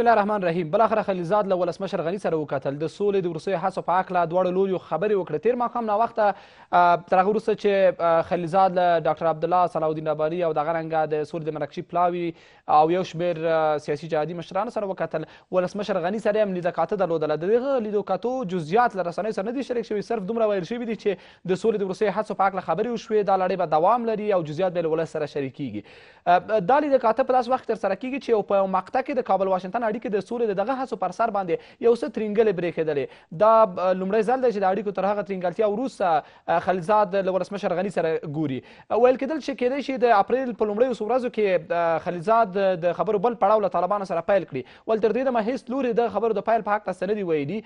بسم الله الرحمن الرحیم بالاخره خلیلزاد له ولسمشر غني سره وکتل د سولې د وروستیو هڅو په هکله دواړو لویو خبرې وکړې تېر ماښام ناوخته تر هغه وروسته چې خلیلزاد له ډاکټر عبدالله صلاحالدین رباني او دغه رنګه د سولې د مرکشي پلاوي او یو شمېر سیاسي جهادي مشرانو سره وکتل ولسمشر غني سره یې هم لیده کاته درلودله د دغه لیدو کتو جزیات له رسنیو سره نه دي شریک شوي صرف دومره ویل شوي دي چې د سولې د وروستیو هڅو په هکله خبرې وشوې دا لړۍ به دوام لري او جزیات به یې له ولس سره شریکیږي دا لیده کاته په داسې وخت ترسره کیږي چې یو په یو مقطع کې د کابل واشنګټن اړیکې د سولې د دغه هڅو پر سر باندې یو څه ترینګلې برېښېدلې دا لومړی ځل دی چې د اړیکو تر هغه ترینګلتیا وروسته خلیلزاد له ولسمشر غني سره ګوري ویل کېدل چې کیدای شي د اپریل په لومړیو څو ورځو کې خلیلزاد د خبرو بل پړاو له طالبانو سره پیل کړي ول تر دې دمه هیڅ لوري د خبرو د پیل په حق تاسو نه دی ویلي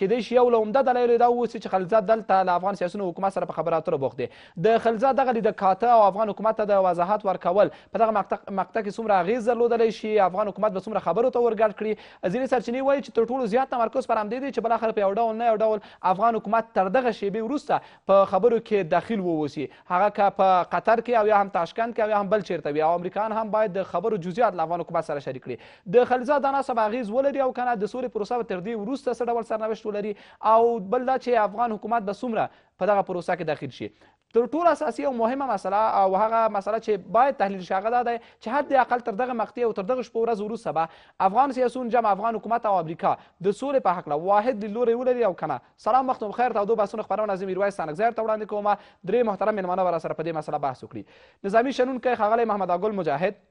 کیدای شي یو له عمده دلایلو دا ووسي چې خلیلزاد دلته له افغان سیاسونو حکومت سره په خبرو اترو بوخت دی د خلیلزاد دغه لید کاته او افغان حکومت ته د وضاحت ورکول په دغه مقطع کې څومره اغیز درلودلی شي افغان حکومت به څومره خبرو ته ورګډ کړي ځینې سرچینې وایي چې تر ټولو زیات تمرکز پر همدې دی چې بلاخره په یو ډول نه یو ډول افغان حکومت تر دغه شیبې وروسته په خبرو کې داخل ووسي هغه که په قطر کې او یا هم تاشکند کې او یا هم بل چیرته وي او امریکایان هم باید د خبرو جزئیات له افغان حکومت سره شریک کړي د خلیزا دا ناسب اغیز ولري او کنه د سولې پروسه به تر دې وروسته څه ډول سرنوشت ولري او بل دا چې افغان حکومت به څومره په دغه پروسه کې داخل شي تر ټولو اساسي او مهمه مسله او هغه مسله چې باید تحلیل شي هغه دا دی چې حد اقل تر دغه مقطع او تر دغه شپو ورځو وروسته به افغان سیاسون جمع افغان حکومت او امریکا د سولې په هکله واحد لوری ولري او کنه سلام وخت مو خیر تاسو بحثونه خبرونه زمي میرویس سانګزر ته وړاندې کوم درې محترم میلمانه ورسره په دې مسله بحث وکړي نظامی شنونکی ښاغلی محمد اګل مجاهد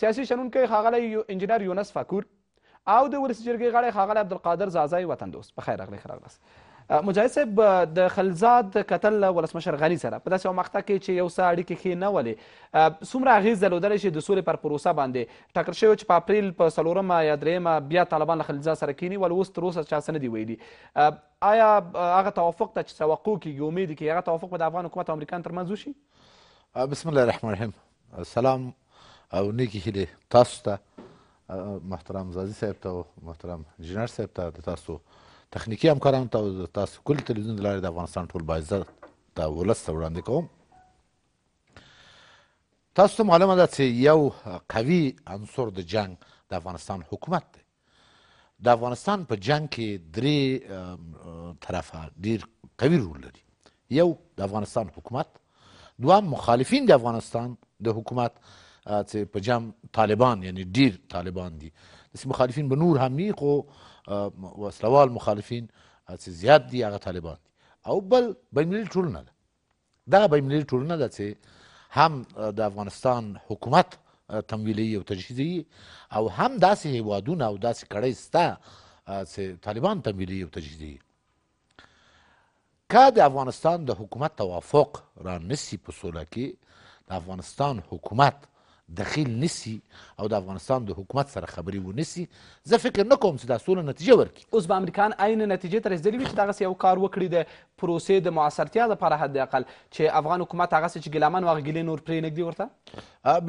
سیاسي شنونکی ښاغلی انجینر یونس فکور او د ولسي جرګې غړی ښاغلی عبدالقادر زازی وطن دوست په خیر اغلی ښه راغلاست مجاهد صاحب د خلزاد کتل ولسمشر غني سره په داسې یو مقطع کې چې یو څه اړیکې ښې نه ولې څومره اغیز درلودلی چې د سولې پر پروسه باندې ټاکل شوی چې په اپریل په څلورمه یا درېیمه بیا طالبان له خلزاد سره کښېني ول اوس تر اوسه چا څه نه دي ویلي آیا هغه توافق ته چې توقع کېږي امید کېږي هغه توافق به د افغان حکومت او امریکایانو ترمنځ وشي بسم الله الرحمن الرحیم سلام او نیکی هیلې تاسو ته محترم زازي صاحب ته او محترم انجینر صاحب ته د تاسو تخنیکي همکارانو ته او د تاسو کل تلویزیون د لارې د افغانستان ټول باعزت ته ولس ته وړاندې کوم تاسو ته معلومه ده چې یو قوي عنصر د جنگ د افغانستان حکومت دی د افغانستان په جنگ کې درې طرفه ډیر قوي رول لري یو د افغانستان حکومت دوه مخالفین د افغانستان د حکومت چې په جام طالبان یعنی ډیر طالبان دي داسې مخالفین به نور هم وي خو وسلوال مخالفین چې زیات دي هغه طالبان دي او بل بینالمللي ټولنه ده دغه بینالمللي ټولنه ده چې هم د افغانستان حکومت تمویلي او تجهیزي او هم داسې هیوادونه او داسې کړۍ سته چې طالبان تمویلي او تجهیزي که د افغانستان د حکومت توافق را نسی په سوله کې د افغانستان حکومت دخیل نسی او د افغانستان د حکومت سره خبرې ونیسي زه فکر نه کوم چې دا سوله نتیجه ورکړي اوس به امریکایان عین نتیجې ته رسېدلي وي چې دغسې یو کار وکړي د پروسې د موثرتیا لپاره حداقل چې افغان حکومت هغسې چې ګیلمن و هغه ګیلې نور پرې نږدي ورته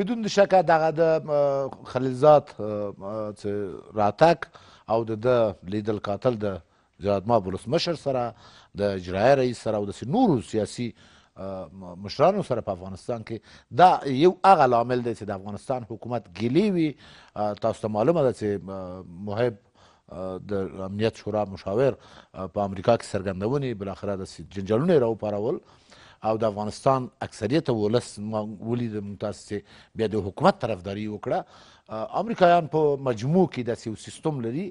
بدون د شکه دغه د خلیلزاد راتګ او د ده لیدل کاتل د جرادما ولسمشر سره د اجرایه رئیس سره او داسې نورو سیاسي مشرانو سره په افغانستان کې دا یو هغه لامل دی چې د افغانستان حکومت ګیلې وي تاسو ته معلومه ده چې محب د امنیت شورا مشاور په امریکا کې څرګندونې بالاخره د جنجالونه یې راوپارول او د افغانستان اکثریت ولس ولید متاسې بیا د حکومت طرفداري وکړه امریکایان په مجموع کې داسې یو سیستم لري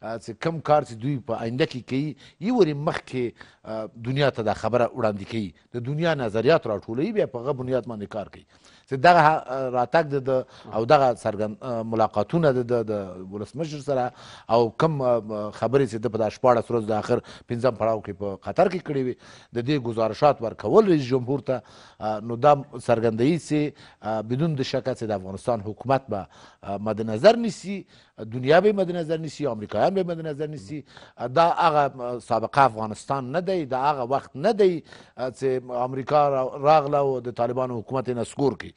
چې کم کار چې دوی په آینده کې کوي یو ورې مخکې دنیا ته دا خبره وړاندې کوي د دنیا نظریات راټولوي بیا په هغه بنیاد باندې کار کوي چې دغه راتګ د او دغه څرګند ملاقاتونه د د ولسمشر سره او کم خبرې چې د په دا شپاړس ورځو د آخر پنځم پړاو کې په قطر کې کړې وي د دې ګزارشات ورکول رئیس جمهور ته نو دا څرګندوي چې بدون د شکه چې د افغانستان حکومت به مد نظر نیسي دنیا به مد نظر نیسی امریکایان به مد نظر نیسی دا هغه سابقه افغانستان نه دی دا هغه وخت نه دی چې امریکا راغله او د طالبانو حکومت یې نسکور کړي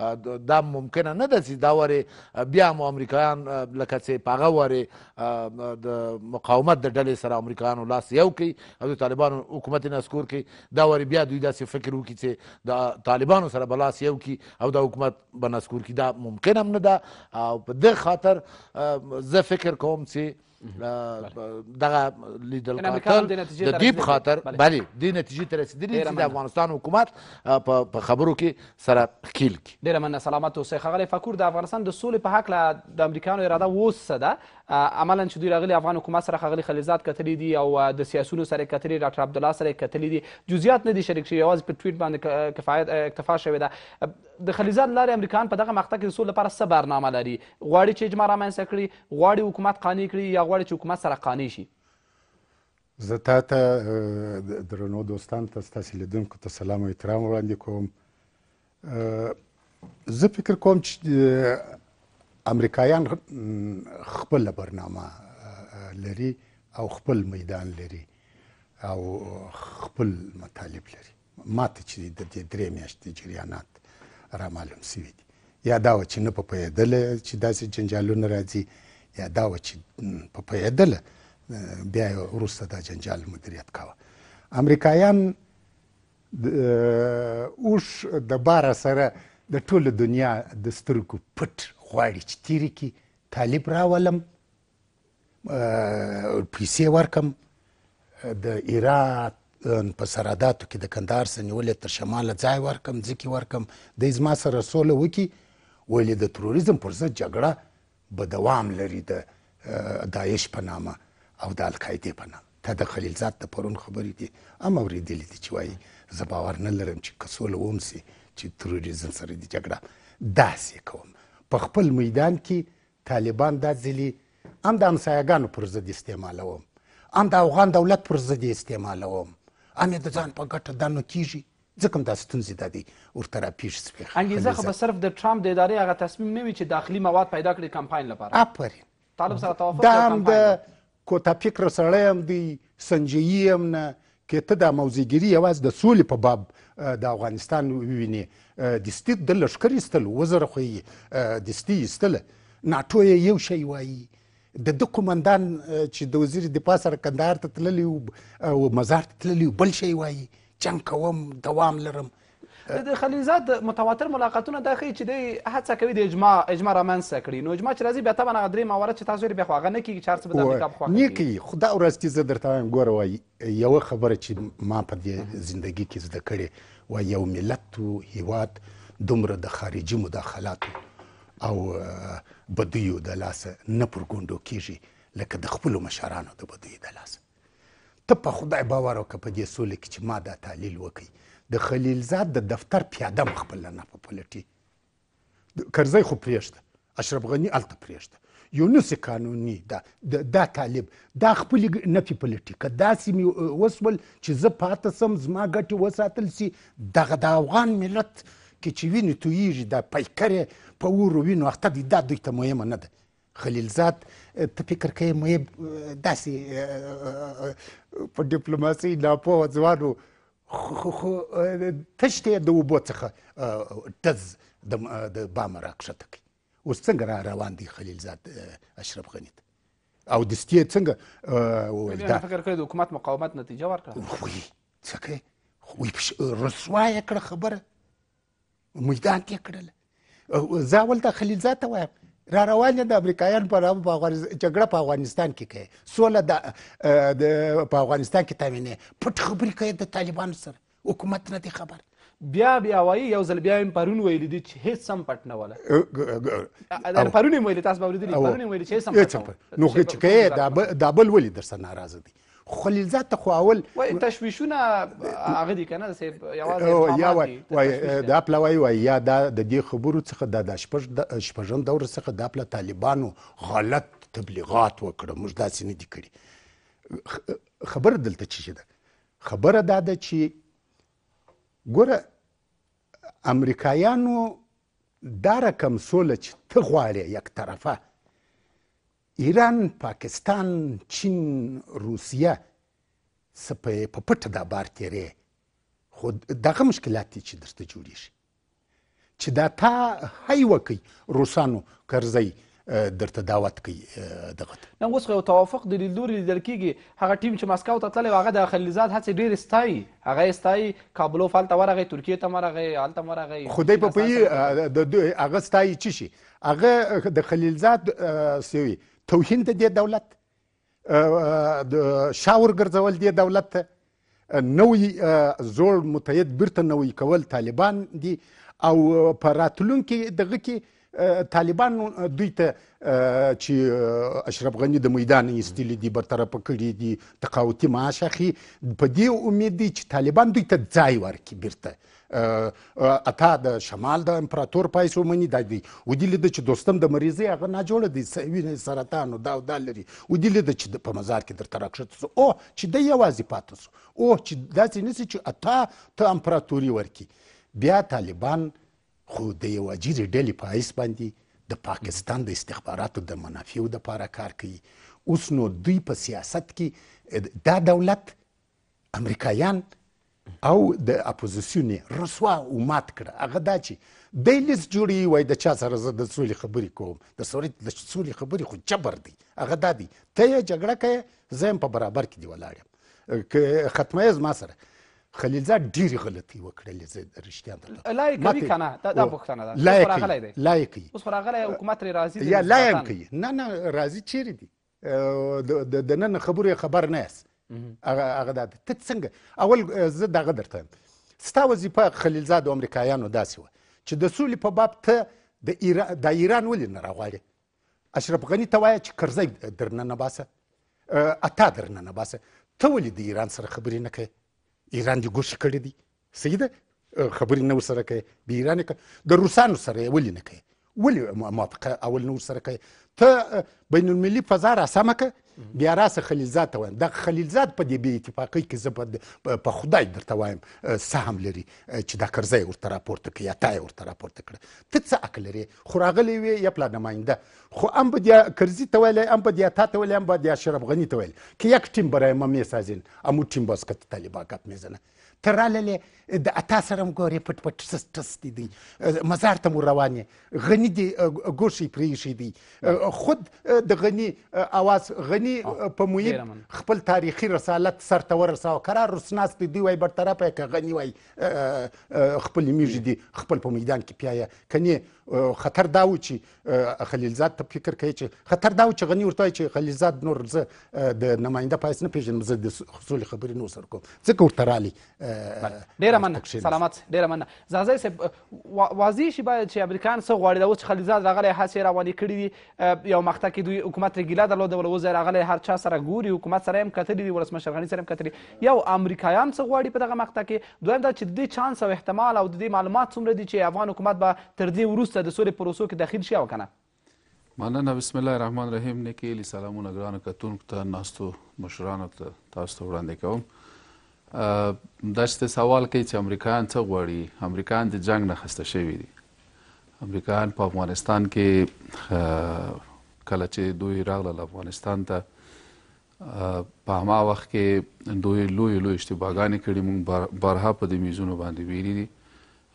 دا ممکنه نه ده چې دا ورې بیا هم امریکایان لکه چې په هغه ورې د مقاومت د ډلې سره امریکایانو لاس یو کړي او د طالبانو حکومت یې نسکور کړي دا ورې بیا دوی داسې فکر وکړي چې د طالبانو سره به لاس یو کړي او دا حکومت به نسکور کړي دا ممکن هم نه ده او په دې خاطر زه فکر کوم چې دغه لیدل کاتل د دې په خاطر بله دې نتیجې ته رسیدلي چې د افغانستان حکومت په خبرو کې سره ښکیل کړي ډېره مننه سلامت اوسئ ښاغلی فکور د افغانستان د سولې په هکله د امریکایانو اراده اوس څه ده عملا چې دوی راغلي افغان حکومت سره ښاغلي خلیلزاد کتلي دي او د سیاسونو سره یې کتلي ډاکټر عبدالله سره یې کتلي دي جزئیات نه دي شریک شوي یوازې په ټویټ باندې کفایت اکتفا شوې ده د خلیلزاد لارې امریکایان په دغه مقطع کې د سولې لپاره څه برنامه لري غواړي چې اجماع رامنځته کړي غواړي حکومت قانع کړي یا غواړي چې حکومت سره قانع شي زه تا ته درنو دوستان ته ستاسې لیدونکو ته سلام او احترام وړاندې کوم زه فکر کوم چې امریکایان خپل برنامه لري او خپل میدان لري او خپل مطالب لري ماته چې د دې درې میاشتې جریانات را معلوم سوي دي یا دا و چې نه په پوهېدله چې داسې جنجالونه راځي یا دا و چې په پوهېدله بیا وروسته دا جنجال مدیریت کوه امریکایان اوش د بار سره د ټوله دنیا د سترګو پټ غواړي چې تیرې کې طالب راولم پیسې ورکم د ایرات په سراداتو کې د کندهار سنیولې تر شماله ځای ورکم ځکه ورکم د زما سره سوله وکي ولې د تروریزم پر ضد جګړه به دوام لري د داعش په نامه او د القاعده په نامه ته د خلیلزاد د پرون خبرې دي هم اورېدلې دي چې وایي زه باور نه لرم چې که سوله ومسي چې تروریزم سره د جګړه داسې کوم په خپل میدان کې طالبان دا ځلې هم د همسایهګانو پر ضد استعمالوم هم د افغان دولت پر ضد استعمالوم هم یې د ځان په ګټه دا نه کیږي ځکه دا ستونزې د دې ورته راپېښ سوې انګیزه خو به صرف د ټرمپ د ادارې هغه تصمیم نه وي چې داخلي مواد پیدا کړي کمپاین لپاره آفرین طالب سره توافق دا هم د کوتا فکر سره هم دی سنجیي هم نه کې ته د موزیګری یوازې د سولې په باب د افغانستان وویني دستي د لشکر ایستل وزره خو یې دستي ایستله ناټو یې یو شی وایي د د قومندان چې د وزیر دفاع سره کندهار ته تللی او مزار ته تللی بل شی وایي جنګ کوم دوام لرم د خلیلزاد متواتر ملاقاتونه دا ښیي چې دی هڅه کوي د اجماع اجماع رامنځته کړي نو اجماع چې راځي بیا طبعا هغه درې موارد چې تاسو یې بیا خو هغه نه کېږي چې هر څه به د امریکا په خوا نه کوي خو دا ورځ چې زه درته وایم ګوره وایي یوه خبره چې ما په دې زندګۍ کې زده کړې وایي یو ملت و هیواد دومره د خارجي مداخلاتو او بدیو د لاسه نه پر ګوندو کېږي لکه د خپلو مشرانو د بدیو د لاسه ته په خدای باور وکړه په دې سولې کې چې ما دا تحلیل وکړي د خلیلزاد د دفتر پیاده مخ په لنه په پلټي کرزی خو پرېږده اشرف غني هلته پرېږده یونس قانوني دا دا, دا طالب دا خپلې نفي پلټي که داسې مې وسول چې زه پاته سم زما ګټې وساتل سي دغه د افغان ملت کې چې وینې تویږي دا پیکرې په ورو وینو اخته دي دا دوی ته مهمه نه ده خلیلزاد ته فکر کوي مې داسې په ډیپلوماسي ناپوه ځوانو تش ته د اوبو څخه تز د بام راښته کوي اوس څنګه را روان دي خلیل زاد اشرف غني او دستې څنګه وویل دا فکر کوي د حکومت مقاومت نتیجه ورکړه وي څه کوي خو یې رسوا یې کړه خبره میدان کې کړله زه اول ته خلیل زاد ته وایم را روان دي د امریکایان په رابو په جګړه په افغانستان کې کوي سوله د په افغانستان کې تامینه پټ خبرې کوي د طالبانو سره حکومت نه دی خبر بیا بیا وایي یو ځل بیا هم پرون ویل دي چې هیڅ سم پټ نه ولا پرون ویل تاسو باور دي پرون ویل چې هیڅ سم نو چې کوي دا بل ولې در سره ناراضه دي خلیل زاد ته خو اول تشویشونه هغه دي کنه صاحب یوازې یا وای وای دا پلا وای وای یا دا د دې خبرو څخه د شپږ شپږم دور څخه دا پلا طالبانو غلط تبلیغات وکړه موږ داسې نه دي کړي خبر دلته چی ده خبره دا ده چې ګوره امریکایانو دا رقم سوله چې ته غواړې یک طرفه ایران پاکستان چین روسیه څه په پټه دا بار تیرې خو دغه مشکلات دي چې درته جوړیږي چې دا تا هی وکي روسانو کرزی درته دعوت کوي دغه نو اوس یو توافق د لیدوري لیدل کیږي هغه ټیم چې مسکو ته تللی هغه د خلیزات هڅې ډیر استای هغه استای کابلوف هلته ورغی ترکیه ته مرغی هلته مرغی خدای په پی د هغه استای چی شي هغه د خلیلزاد سوي توهین د دې دولت شاور ګرځول دې دولت ته نوی زوړ متحد بیرته نوی کول طالبان دي او په راتلونکي دغه کې طالبان دوی ته چې اشرف غنی د میدان ایستلې دي برطرفه کړي دي تقاوتي معاش اخلي په دې امید دي چې طالبان دوی ته ځای ورکړي بیرته اته د شمال د امپراتور پایسو منی د دې ودیل د چې دوستم د مریضي هغه نه جوړ دي سوي سرطان او دا او دا لري ودیل د چې په مزار کې درته راکښته او چې د یوازې پاتوس او چې داسې نسی چې اته ته امپراتوري ورکی بیا طالبان خو د یو اجیر ډلې په حیث باندې د پاکستان د استخباراتو د منافعو دپاره کار کوي اوس نو دوی په سیاست کې دا دولت امریکایان او د اپوزیسیون رسوا او مات کړه هغه دا چې دی لیس جوړي وای د چا سره زه د سولې خبرې کوم د سوري د سولې خبرې خو جبر دی هغه دا دی ته یې جګړه کوې زه په برابر کې دی ولاړ یم که ختمه ما سره خلیلزاد ډېرې غلطۍ وکړلې زه رښتیا درته لایق کوي که نه دا دا پوښتنه ده لایق راغلی دی لایق کوي اوس خو راغلی حکومت ترې راضي یا لایق کوي نه نه راضي چیرې دي د نن خبرو خبر نه یاست هغه هغه دا ته څنګه اول زه دغه درته ستا وظیفه خلیلزاد او امریکایانو داسې وه چې د سولې په باب ته د ایران د ایران ولې نه راغواړي اشرف غني ته وایه چې کرزی درنه نه باسه اتا درنه نه باسه ته ولې د ایران سره خبرې نه کوې ایران دې ګوښې کړې دي صحیح ده خبرې نه ورسره کوي بې ایران یې د روسانو سره یې ولې نه کوي ولې موافقه اول نه ورسره کوي ته بین المللي فضا راسمه کړه بیا راسه خلیلزاد ته وایم دغه خلیلزاد په دې بې اتفاقۍ کې زه په خدای درته وایم سهم لري چې دا کرزی ورته راپورته کړه یا تا یې ورته راپورته کړه ته څه عقل لرې خو راغلی وې یا پلا نماینده خو ام به دې کرزي ته ویلی ام به دې اتا ته ویلی ام به دې اشرف غني ته ویل که یک ټیم برای مې سازین امو ټیم بس کت طالبا کپ میزنه ته راللې د اتا سره مې ګورې پټ پټ ټس ټس دی دی مزار ته مو روان یې غني دی ګوشي پریشي دی خود د غني اواز غني په مویب خپل تاریخي رسالت سر ته ورساو قرار رسناس دی دی وای برطرفه ک غني وای خپل میږي دی خپل په میدان کې پیايه کني خطر دا و چې خلیلزاد ته فکر کوي چې خطر دا و چې غني ورته چې خلیلزاد نور زه د نماینده پایس نه پیژنم زه د خصوصي خبرې نو سر کوم ځکه ورته رالي ډیره مننه سلامت ډیره مننه زغزی صاحب واضح شي باید چې امریکایان څه غواړي دا اوس چې خلیزاد راغلی هسې یې روانې کړي دي یو مقطع کې دوی حکومت ترې ګیله درلوده ول اوس راغلی هر چا سره ګوري حکومت سره یې هم کتلي دي ولسمشر غني سره هم کتلي یو امریکایان څه غواړي په دغه مقطع کې دویم دا چې د دې چانس او احتمال او د دې معلومات څومره دي چې افغان حکومت به تر دې وروسته د سولې پروسو کې دخیل شي او که نه مننه بسم الله الرحمن الرحیم نیکې سلامونه ګرانو کتونکو ته ناستو مشرانو ته تاسو ته وړاندې کوم دا چې سوال کوي چې امریکایان څه غواړي امریکایان د جنگ نه خسته شوي دي امریکایان په افغانستان کې کله چې دوی راغله افغانستان ته په هما وخت کې دوی لوی لوی اشتباهګانې کړي مونږ بارها په دې میزونو باندې ویلي دي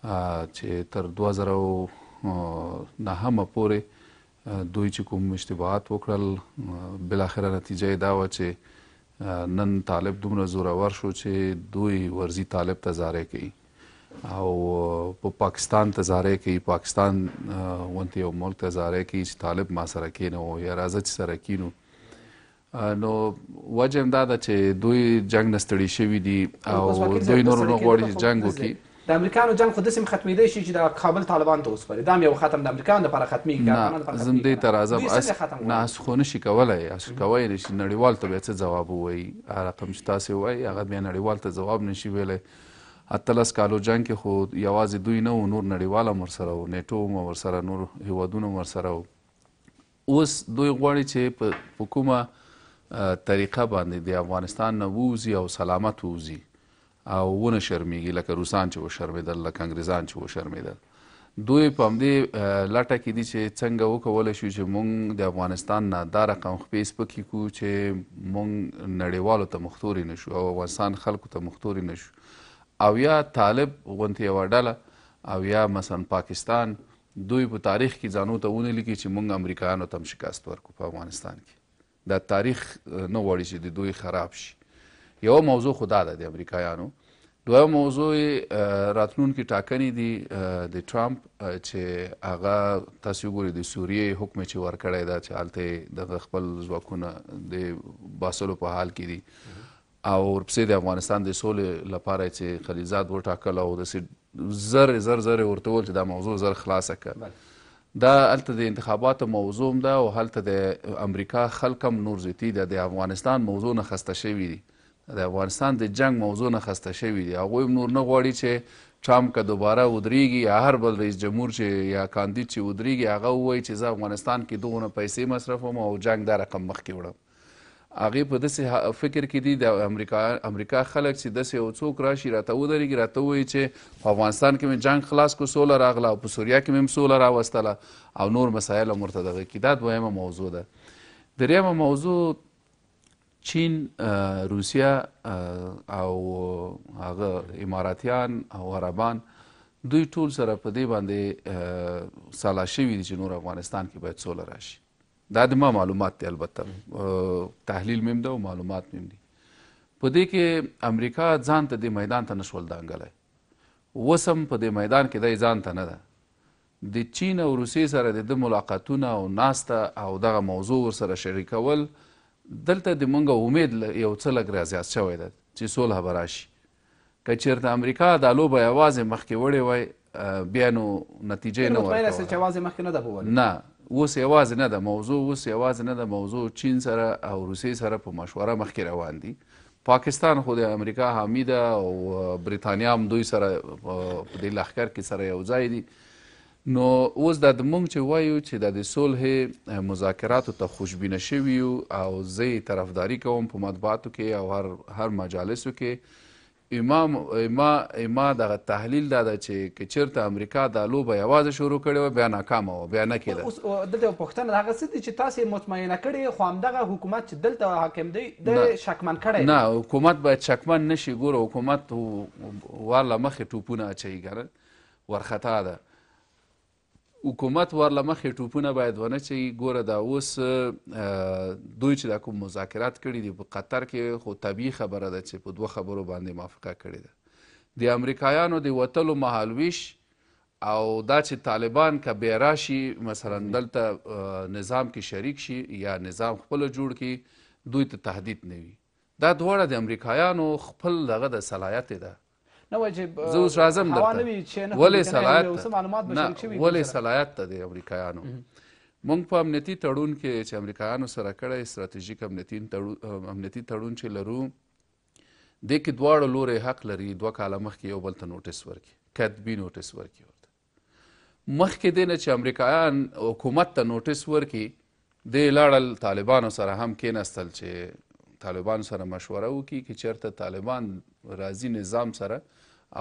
چې تر 2000 نه هم پورې دوی چې کوم اشتباهات وکړل بل اخره نتیجه دا و چې نن طالب دومره زورور شو چې دوی ورزي طالب ته زارې کوي او په پاکستان ته زارې کوي پاکستان وانت یو ملک ته زارې کوي چې طالب ما سره کینو یا راځي چې سره کینو نو وجه دا ده چې دوی جنگ نستړي شوی دي او دوی نور نو غواړي جنگ وکړي د امریکایانو جنگ خو داسې ختمېدی شي چې د کابل طالبان ته وسپاري دا هم یو ختم د امریکایانو لپاره ختمېږي زه دې ته راځم نه اس خو نشي کولی اس کوی نه شي نړیوال ته بیا څه ځواب ووایي هغه رقم چې تاسې وایي هغه بیا نړیوال ته ځواب نشي ویلی اتلس کالو جنگ کې خو یوازې دوی نه و نور نړیوال هم ورسره و نیټو هم ورسره نور هیوادونه هم ورسره و اوس دوی غواړي چې په کومه طریقه باندې د افغانستان نه ووځي او سلامت ووځي او ونه شرمېږي لکه روسان چې وشرمېدل لکه انګریزان چې وشرمېدل دوی په همدې لټه کې دي چې څنګه وکولی شو چې موږ د افغانستان نه دا رقم خپې سپکې کړو چې موږ نړیوالو ته مختورې نه شو او افغانستان خلکو ته مختورې نه شو او یا طالب غوندې یوه ډله او یا مثلا پاکستان دوی په تاریخ کې ځانو ته ونه لیکي چې موږ امریکایانو ته هم شکست ورکړو په افغانستان کې دا تاریخ نه غواړي چې د دوی خراب شي یوه موضوع خو دا ده د امریکایانو دویم موضوع راتلونکي ټاکنې دي د ټرامپ چې هغه تاسو وګورئ د سوریې حکم چې ورکړی دا چې هلته دغه خپل ځواکونه د باسلو په حال کې دي او ورپسې د افغانستان د سولې لپاره چې خلیزاد وټاکل او داسې زر زر زر ورته وویل چې دا موضوع زر خلاصه کړه دا هلته د انتخاباتو موضوع هم ده او هلته د امریکا خلک هم نور زیاتي ده د افغانستان موضوع نه خسته شوي دي د افغانستان د جنگ موضوع نه خسته شوي دي هغوی نور نه غواړي چې ټرمپ که دوباره ودرېږي یا هر بل رئیس جمهور چې یا کاندید چې ودرېږي هغه ووایي چې زه افغانستان کې دومره پیسې مصرفوم او جنګ دا رقم مخکې وړم هغې په داسې فکر کې دي د امریکا امریکا خلک چې داسې یو څوک راشي راته ودرېږي راته ووایي چې په افغانستان کې مې جنګ خلاص کو سوله راغله او په سوریه کې مې هم سوله راوستله او نور مسایل هم ورته دغه کې دا دویمه موضوع ده دریمه موضوع چین روسیا او هغه اماراتیان او عربان دوی ټول سره په دې باندې سالا شوي دي چې نور افغانستان کې باید سوله راشي دا د ما معلومات دی البته تحلیل مم ده او معلومات مم دي په دې کې امریکا ځان ته د میدان ته نشول دانګلې وسم په دې میدان کې د ځان ته نه ده د چین او روسیې سره د ملاقاتونه او ناسته او دغه موضوع ور سره شریکول کول دلته د مونږ امید یو څه لږ را زیات شوی ده چې سوله به راشي که چېرته امریکا دا لوبه یوازې مخکې وړې وای بیا نو نتیجې نه ورکوله نه اوس یوازې نه ده موضوع اوس یوازې نه ده موضوع چین سره او روسیې سره په مشوره مخکې روان دي پاکستان خو د امریکا حامی ده او بریتانیا هم دوی سره په دې لښکر کې سره یو ځای دي نو اوس دا د مونږ چې وایو چې د صلح مذاکراتو ته خوشبینه شوی او زه طرفداري کوم په مطبوعاتو کې او هر هر مجالسو کې امام اما اما دغه تحلیل دا ده چې کچرته امریکا د لوبه یوازې شروع کړي او بیا ناکامه او بیا نه کېده اوس دلته پښتنه هغه څه دي چې تاسو مطمئنه کړي خو همدغه حکومت چې دلته حاکم دی د شکمن کړي نه حکومت باید شکمن نشي ګوره حکومت ورله مخې ټوپونه اچي ګره ورختا ده حکومت ورله مخې ټوپونه باید ونه چي ګوره دا اوس دوی چې دا کوم مذاکرات کړي دي په قطر کې خو طبیعي خبره ده چې په دوه خبرو باندې موافقه کړې ده د امریکایانو د وتلو مهالویش او دا چې طالبان که بیا راشي مثلا دلته نظام کې شریک شي یا نظام خپله جوړ کړي دوی ته تهدید نه وي دا دواړه د امریکایانو خپل دغه د صلاحیت ده نه وای چې زه اوس راځم درته ولې صلاحیت نه ولې صلاحیت ته د امریکایانو موږ په امنیتي تړون کې چې امریکایانو سره کړی ستراتیژیک امنیتي امنیتي تړون چې لرو دې کې دواړه لورې حق لري دوه کاله مخکې یو بل ته نوټیس ورکړي کتبي نوټیس ورکړي ورته مخکې دی نه چې امریکایان حکومت ته نوټیس ورکړي دې لاړل طالبانو سره هم کېناستل چې طالبان سره مشوره وکړي چې چیرته طالبان راځي نظام سره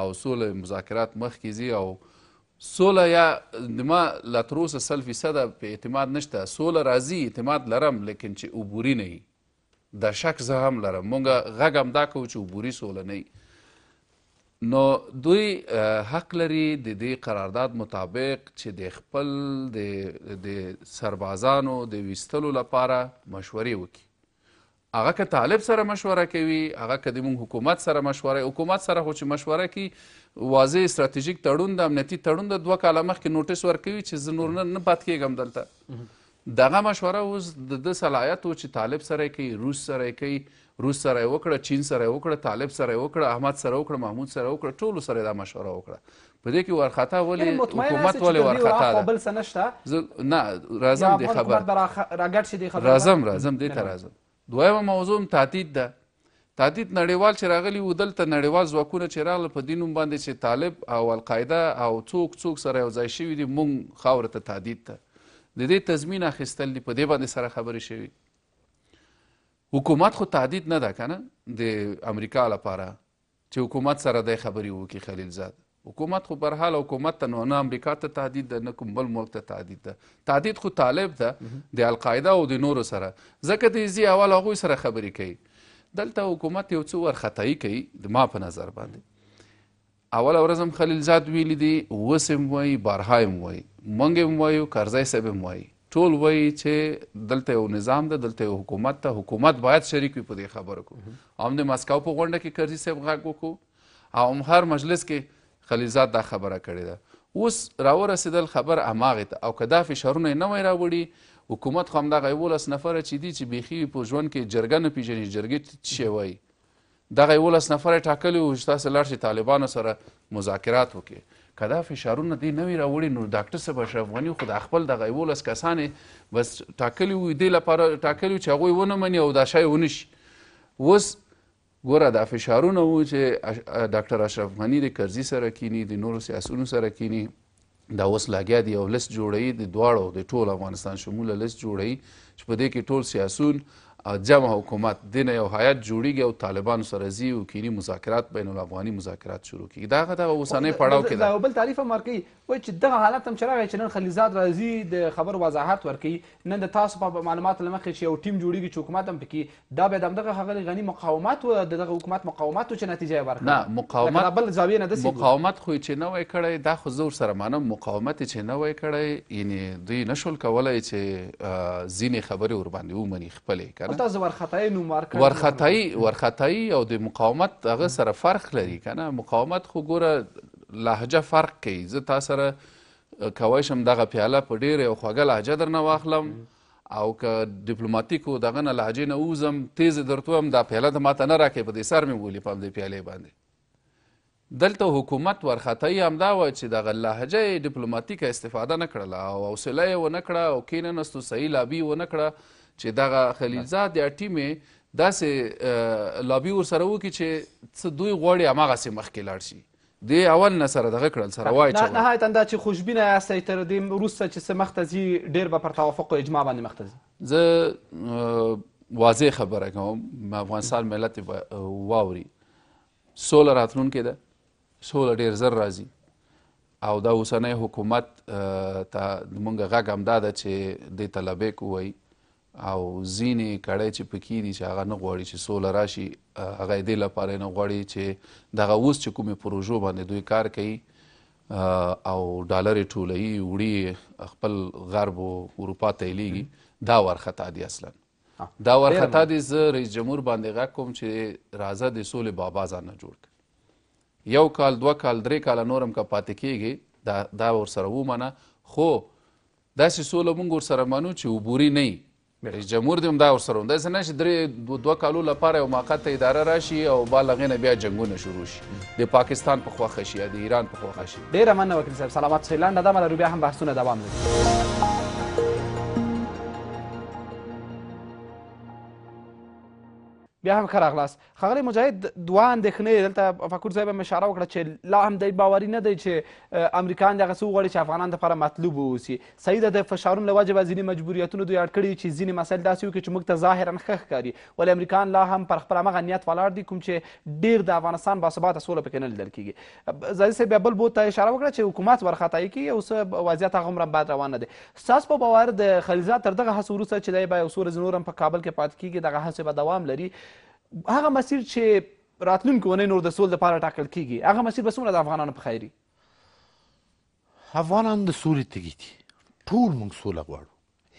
او سوله مذاکرات مخکې ځي او سوله یا ما لا تر اوسه سل فیصده په اعتماد نشته سوله راځي اعتماد لرم لیکن چې عبوري نه وي دا شک زه هم لرم مونږ غږ هم دا کوو چې عبوري سوله نه نو دوی حق لري د دې قرارداد مطابق چې د خپل د سربازانو د ویستلو لپاره مشورې وکړي هغه که طالب سره مشوره کوي هغه که د مونږ حکومت سره مشوره حکومت سره خو چې مشوره کوي واضح استراتیژیک تړون د امنیتي تړون د دوه کاله مخکې نوټیس ورکوي چې زه نور نه بد کیږم دلته دغه مشوره اوس د ده صلاحیت و چې طالب سره یې کوي روس سره یې کوي روس سره وکړه چین سره وکړه طالب سره وکړه احمد سره وکړه محمود سره وکړه ټولو سره دا مشوره وکړه په دې کې ورخطا ولې حکومت ولې ورخطا ده بل سنشته نه راځم دې خبر راګټ شي دې خبر راځم راځم دې ته راځم دویمه موضوع هم تهدید ده تهدید نړیوال چې راغلی و دلته نړیوال ځواکونه چې راغله په دې نوم باندې چې طالب او القاعده او څوک څوک سره یو ځای شوي دي موږ خاورې ته تهدید ته د دې تضمین اخیستل دي په دې باندې سره خبرې شوي حکومت خو تهدید نه ده که نه د امریکا لپاره چې حکومت سره دی خبرې وکړي خلیلزاد حکومت خو برحال حکومت ته نه امریکا ته تهدید ده نه کوم بل ملک ته تهدید ده تهدید خو طالب ده د القاعده او د نورو سره ځکه د ځي اول هغوی سره خبرې کوي دلته حکومت یو څه ورخطایي کوي زما په نظر باندې اوله ورځ هم خلیلزاد ویلي دي اوس هم وایي بارها هم وایي موږ هم وایو کرزی صاحب هم وایي ټول وایي چې دلته یو نظام ده دلته یو حکومت ده حکومت باید شریک وي په دې خبرو کې هم د مسکو په غونډه کې کرزي صاحب غږ وکړو او هم هر مجلس کې خلیزاد دا خبره کړې ده اوس راورسېدل خبر هماغې ته او که دا فشارونه یې نه وای راوړي حکومت خو همدغه یولس نفره چې دي چې بیخي په ژوند کې جرګه نه پېژني جرګې څه شی وایي دغه یولس نفره ټاکلي وو چې تاسې لاړ شئ طالبانو سره مذاکرات وکړئ که دا فشارونه دی نه وي راوړي نو ډاکټر صاحب اشرف غني خو د خپل دغه یولس کسان بس ټاکلي وو دې لپاره ټاکلي چې هغوی ونه مني او دا شی ونه شي اوس ګوره دا فشارونه وو چې ډاکټر اشرف غني د کرزي سره کینی د نورو سیاسونو سره کینی دا اوس لاګیا دی یو لس جوړوي د دواړو د ټول افغانستان شموله لس جوړوي چې په دې کې ټول سیاسون جمع حکومت دین یو هیئت جوړیږي او طالبان سره زی او کینی مذاکرات بین الافغانی مذاکرات شروع کیږي دا غدا اوسنۍ پړاو کې دا بل تعریف مارکي وای چې دغه حالت هم چرغه چې نن خلیزاد راځي د خبر وضاحت ورکړي نن د تاسو په معلومات لمخې چې یو ټیم جوړیږي چې حکومت هم پکې دا به دغه غلی غنی مقاومت او دغه حکومت مقاومت چې نتیجه ورکړي نه مقاومت بل زاویه نه دسی مقاومت خو چې نه وای کړی دا خو زور سره مانم مقاومت چې نه وای کړی یعنی دوی نشول کولای چې زینې خبرې ور باندې ومني خپلې کنه تاسو ورختای نو مارکر ورختای ورختای او د مقاومت هغه سره فرق لري کنه مقاومت خو ګوره لهجه فرق کوي زه تاسو سره کوای شم دغه پیاله په ډیره او خوږه لهجه درنه واخلم او که ډیپلوماټیکو دغه نه لهجې نه ووزم تیز درته هم دا پیاله د ماته نه راکې په دې سر مې بولي په همدې پیالې باندې دلته حکومت ورخطایي همدا وه چې دغه لهجه یې ډیپلوماتیکه استفاده نه کړله او حوصله یې ونه کړه او کیننستو صحیح لابي یې ونه کړه چې دغه خلیلزاد یا ټیمې داسې لابي ورسره وکړي چې څه دوی غواړي هماغسې مخکې لاړ شي دی اول نه سره دغه کړل سره وای چې نهایت انده چې خوشبینه یاستئ تر دې وروسته چې څه مخته ځي ډېر به پر توافق او اجماع باندې مخته ځي زه واضح خبره کوم افغانستان ملت واوري سوله راتلونکې ده سوله ډېر زر راځي او دا اوسنی حکومت ته مونږ غږ همدا ده چې دې ته لبیک ووایي او ځینې کړی چې پکې دي چې هغه نه غواړي چې سوله راشي هغه دې لپاره نه غواړي چې دغه اوس چې کومې پروژو باندې دوی کار کوي او ډالر ټولوي وړي خپل غرب او اروپا ته لیږي دا ورخطا دي اصلا دا ورخطا دي زه رئیس جمهور باندې غږ کوم چې راځه د سولې بابا ځان نه جوړ یو کال دوه کال درې کال نورم که پاتې کیږي دا دا ورسره ومنه خو داسې سوله موږ ورسره منو چې عبوري نه رئیس جمهور دې هم دا ورسره داسې نه شي درې دوه دو کالو لپاره یو موقته اداره راشي او بال هغې نه بیا جنګونه شروع شي د پاکستان په خوښه شي یا د ایران په خوښه شي ډېره مننه وکیل صاحب سلامت سویلنډه دا مله بیا هم بحثونه دوام لري بیا هم ښه راغلاست ښاغلی مجاهد دوه اندېښنې دلته فکور صاحب هم اشاره وکړه چې لا هم دی باوري نه دی چې امریکایان دغه څه وغواړي چې افغانان دپاره مطلوب واوسي صحیح ده د فشارونو له وجې به ځینې مجبوریتونه دوی اډ کړي چې ځینې مسایل داسې وکړي چې موږ ته ظاهرا ښه ښکاري ولې امریکایان لا هم پر خپل همغه نیت ولاړ دي کوم چې ډېر د افغانستان باثباته سوله پکې نه لیدل کېږي زادي صاحب بیا بل بوت ته اشاره وکړه چې حکومت وارخطایي کوي او څه وضعیت هغه هم بد روان نه دی ستاسو په باور د خلیزاد تر دغه هڅو وروسته چې دی به یو څو ورځې نور هم په کابل کې پاتې کېږي دغه هڅې به دوام لري هغه مسیر چې راتلونکو ونه نور د سول لپاره ټاکل کیږي هغه مسیر به څومره د افغانانو په خیری افغانان د سولې تږي دي ټول موږ سوله غواړو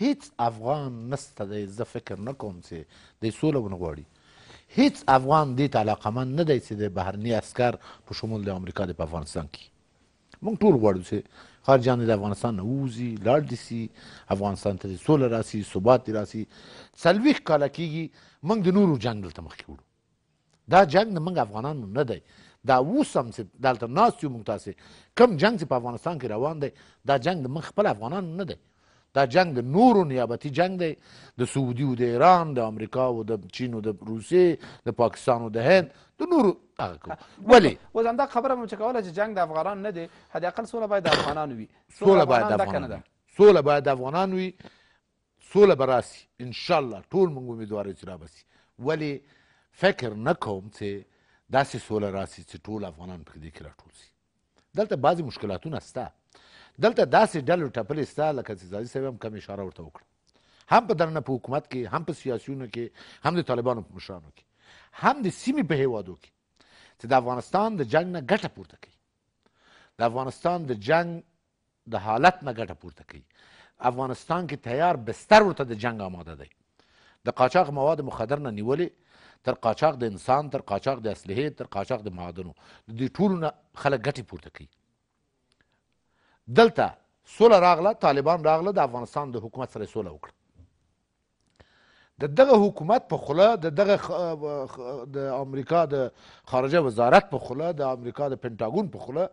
هیڅ افغان نسته دی زه فکر نه کوم چې دی سوله ونه غواړي هیڅ افغان دې ته علاقمند نه دی چې د بهرني عسکر په شمول د امریکا د په افغانستان کې موږ ټول غواړو چې خارجیان د افغانستان نه ووځي لاړ دي سي افغانستان ته سوله راسي ثبات راسي څلوېښت کاله کېږي موږ د نورو جنګ دلته مخکې وړو دا جنگ موږ افغانانو نه دی دا اوس هم چې دلته ناست یو موږ تاسې کوم جنگ چې په افغانستان کې روان دی دا جنگ د موږ خپل افغانانو نه دی دا جنگ نور نیابتي جنگ دی د سعودي او د ایران د امریکا او د چین او د روسیې د پاکستان او د هند د نورو هغه کوو ولې اوس همدا خبره مو چې کوله چې جنگ د افغانان نه دی حداقل سوله باید د افغانانو وي سوله باید د افغانانو سوله باید د افغانانو وي سوله به راسي انشاءالله ټول موږ امیدوار چې رابسي ولې فکر نه کوم چې داسې سوله راسي چې ټول افغانان پکې دې کې راټول سي دلته بعضې مشکلاتونه سته دلته داسې ډلو ټپلې ستا لکه چې ځاځي صاحب هم کم اشاره ورته وکړه هم په دننه په حکومت کې هم په سیاسیونو کې هم د طالبانو په مشرانو کې هم د سیمې په هیوادو کې چې د افغانستان د جنګ نه ګټه پورته کوي د افغانستان د جنګ د حالت نه ګټه پورته کوي افغانستان کې تیار بستر ورته د جنگ آماده دی د قاچاق مواد مخدر نه نیولې تر قاچاق د انسان تر قاچاق د اسلحې تر قاچاق د معادنو د دې ټولو نه خلک ګټې پورته کوي دلته سوله راغله طالبان راغله د افغانستان د حکومت سره سوله وکړه د دغه حکومت په خوله د دغه خ... د امریکا د خارجه وزارت په خوله د امریکا د پنټاګون په خوله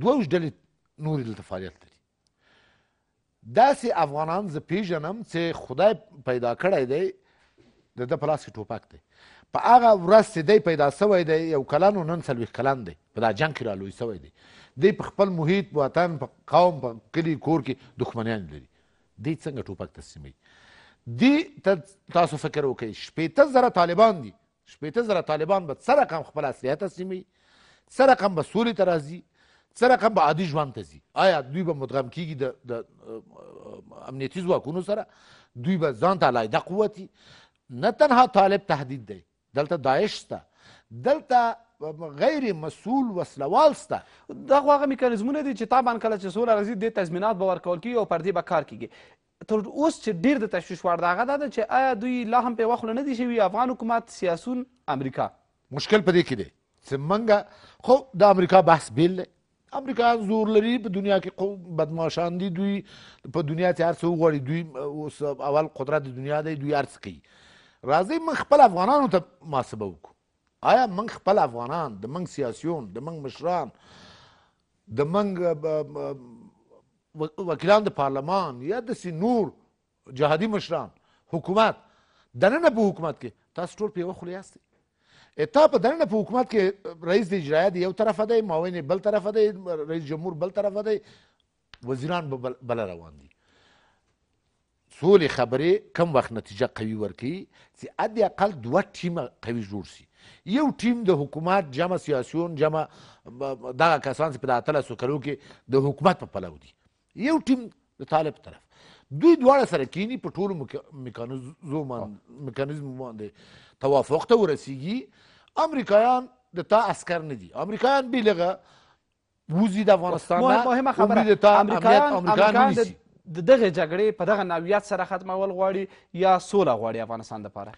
دوه ویشت ډلې نورې دلته فعالیت لري داسې افغانان زه پیژنم چې خدای پیدا کړی دی د ده په لاس کې ټوپک دی په هغه ورځ چې دی پیدا سوی دی یو کلن و نن څلوېښت کلن دی په دا جنګ کې را لوی سوی دی دی په خپل محیط په وطن په قوم په کلي کور کې دښمنیان لري دی څنګه ټوپک تسلیموي دی ته تاسو فکر وکئ شپېته زره طالبان دي شپېته زره طالبان به څه رقم خپل اسلحه تسلیموي څه رقم به سولې ته راځي څه رقم به عادي ژوند ته ځي آیا دوی به مدغم کیږي د امنیتي ځواکونو سره دوی به ځان ته علیحده قوت نه تنها طالب تهدید دی دلته داعش شته دلته غیر مسول وسلوال سته دا خو هغه میکانیزمونه دي چې طبعا کله چې سوله راځي دې تضمینات به ورکول کیږي او پر دې به کار کیږي تر اوس چې ډیر د تشویش وړ ده هغه دا ده چې آیا دوی لا هم په وخت نه دي شوي افغان حکومت سیاسون امریکا مشکل په دې کې دی چې منګه خو د امریکا بحث بیل دی امریکا زور لري په دنیا کې بدمعاشان دي دوی په دنیا کې هر څه وغواړي دوی اوس اول قدرت د دنیا دی دوی هر څه کوي راځئ موږ خپل افغانانو ته محاسبه وکړو آیا موږ خپل افغانان د موږ سیاسیون د موږ مشران د موږ وکیلان د پارلمان یا داسې نور جهادي مشران حکومت دننه په حکومت کې تاسو ټول په یوه خولې یاستئ تا په دننه په حکومت کې رئیس د اجرایه دی یو طرفه دی معاون بل طرفه دی رئیس جمهور بل طرفه دی وزیران به بله روان دي سولې خبرې کم وخت نتیجه قوي ورکوي چې حد اقل دوه ټیمه قوي جوړ سي یو ټیم د حکومت جمع سیاسیون جمع دغه کسان چې په د اتلسو کلو کې د حکومت په پلو دي یو ټیم د طالب طرف دوی دواړه سره کینی په ټولو میکانیزم باندې توافق ته ورسیږي امریکایان د تا عسکر نه دي امریکایان بې لږه وزي د افغانستان نه مهمه خبره امریکایان امریکایان د دغه جګړې په دغه ناویات سره ختمول غواړي یا سوله غواړي افغانستان دپاره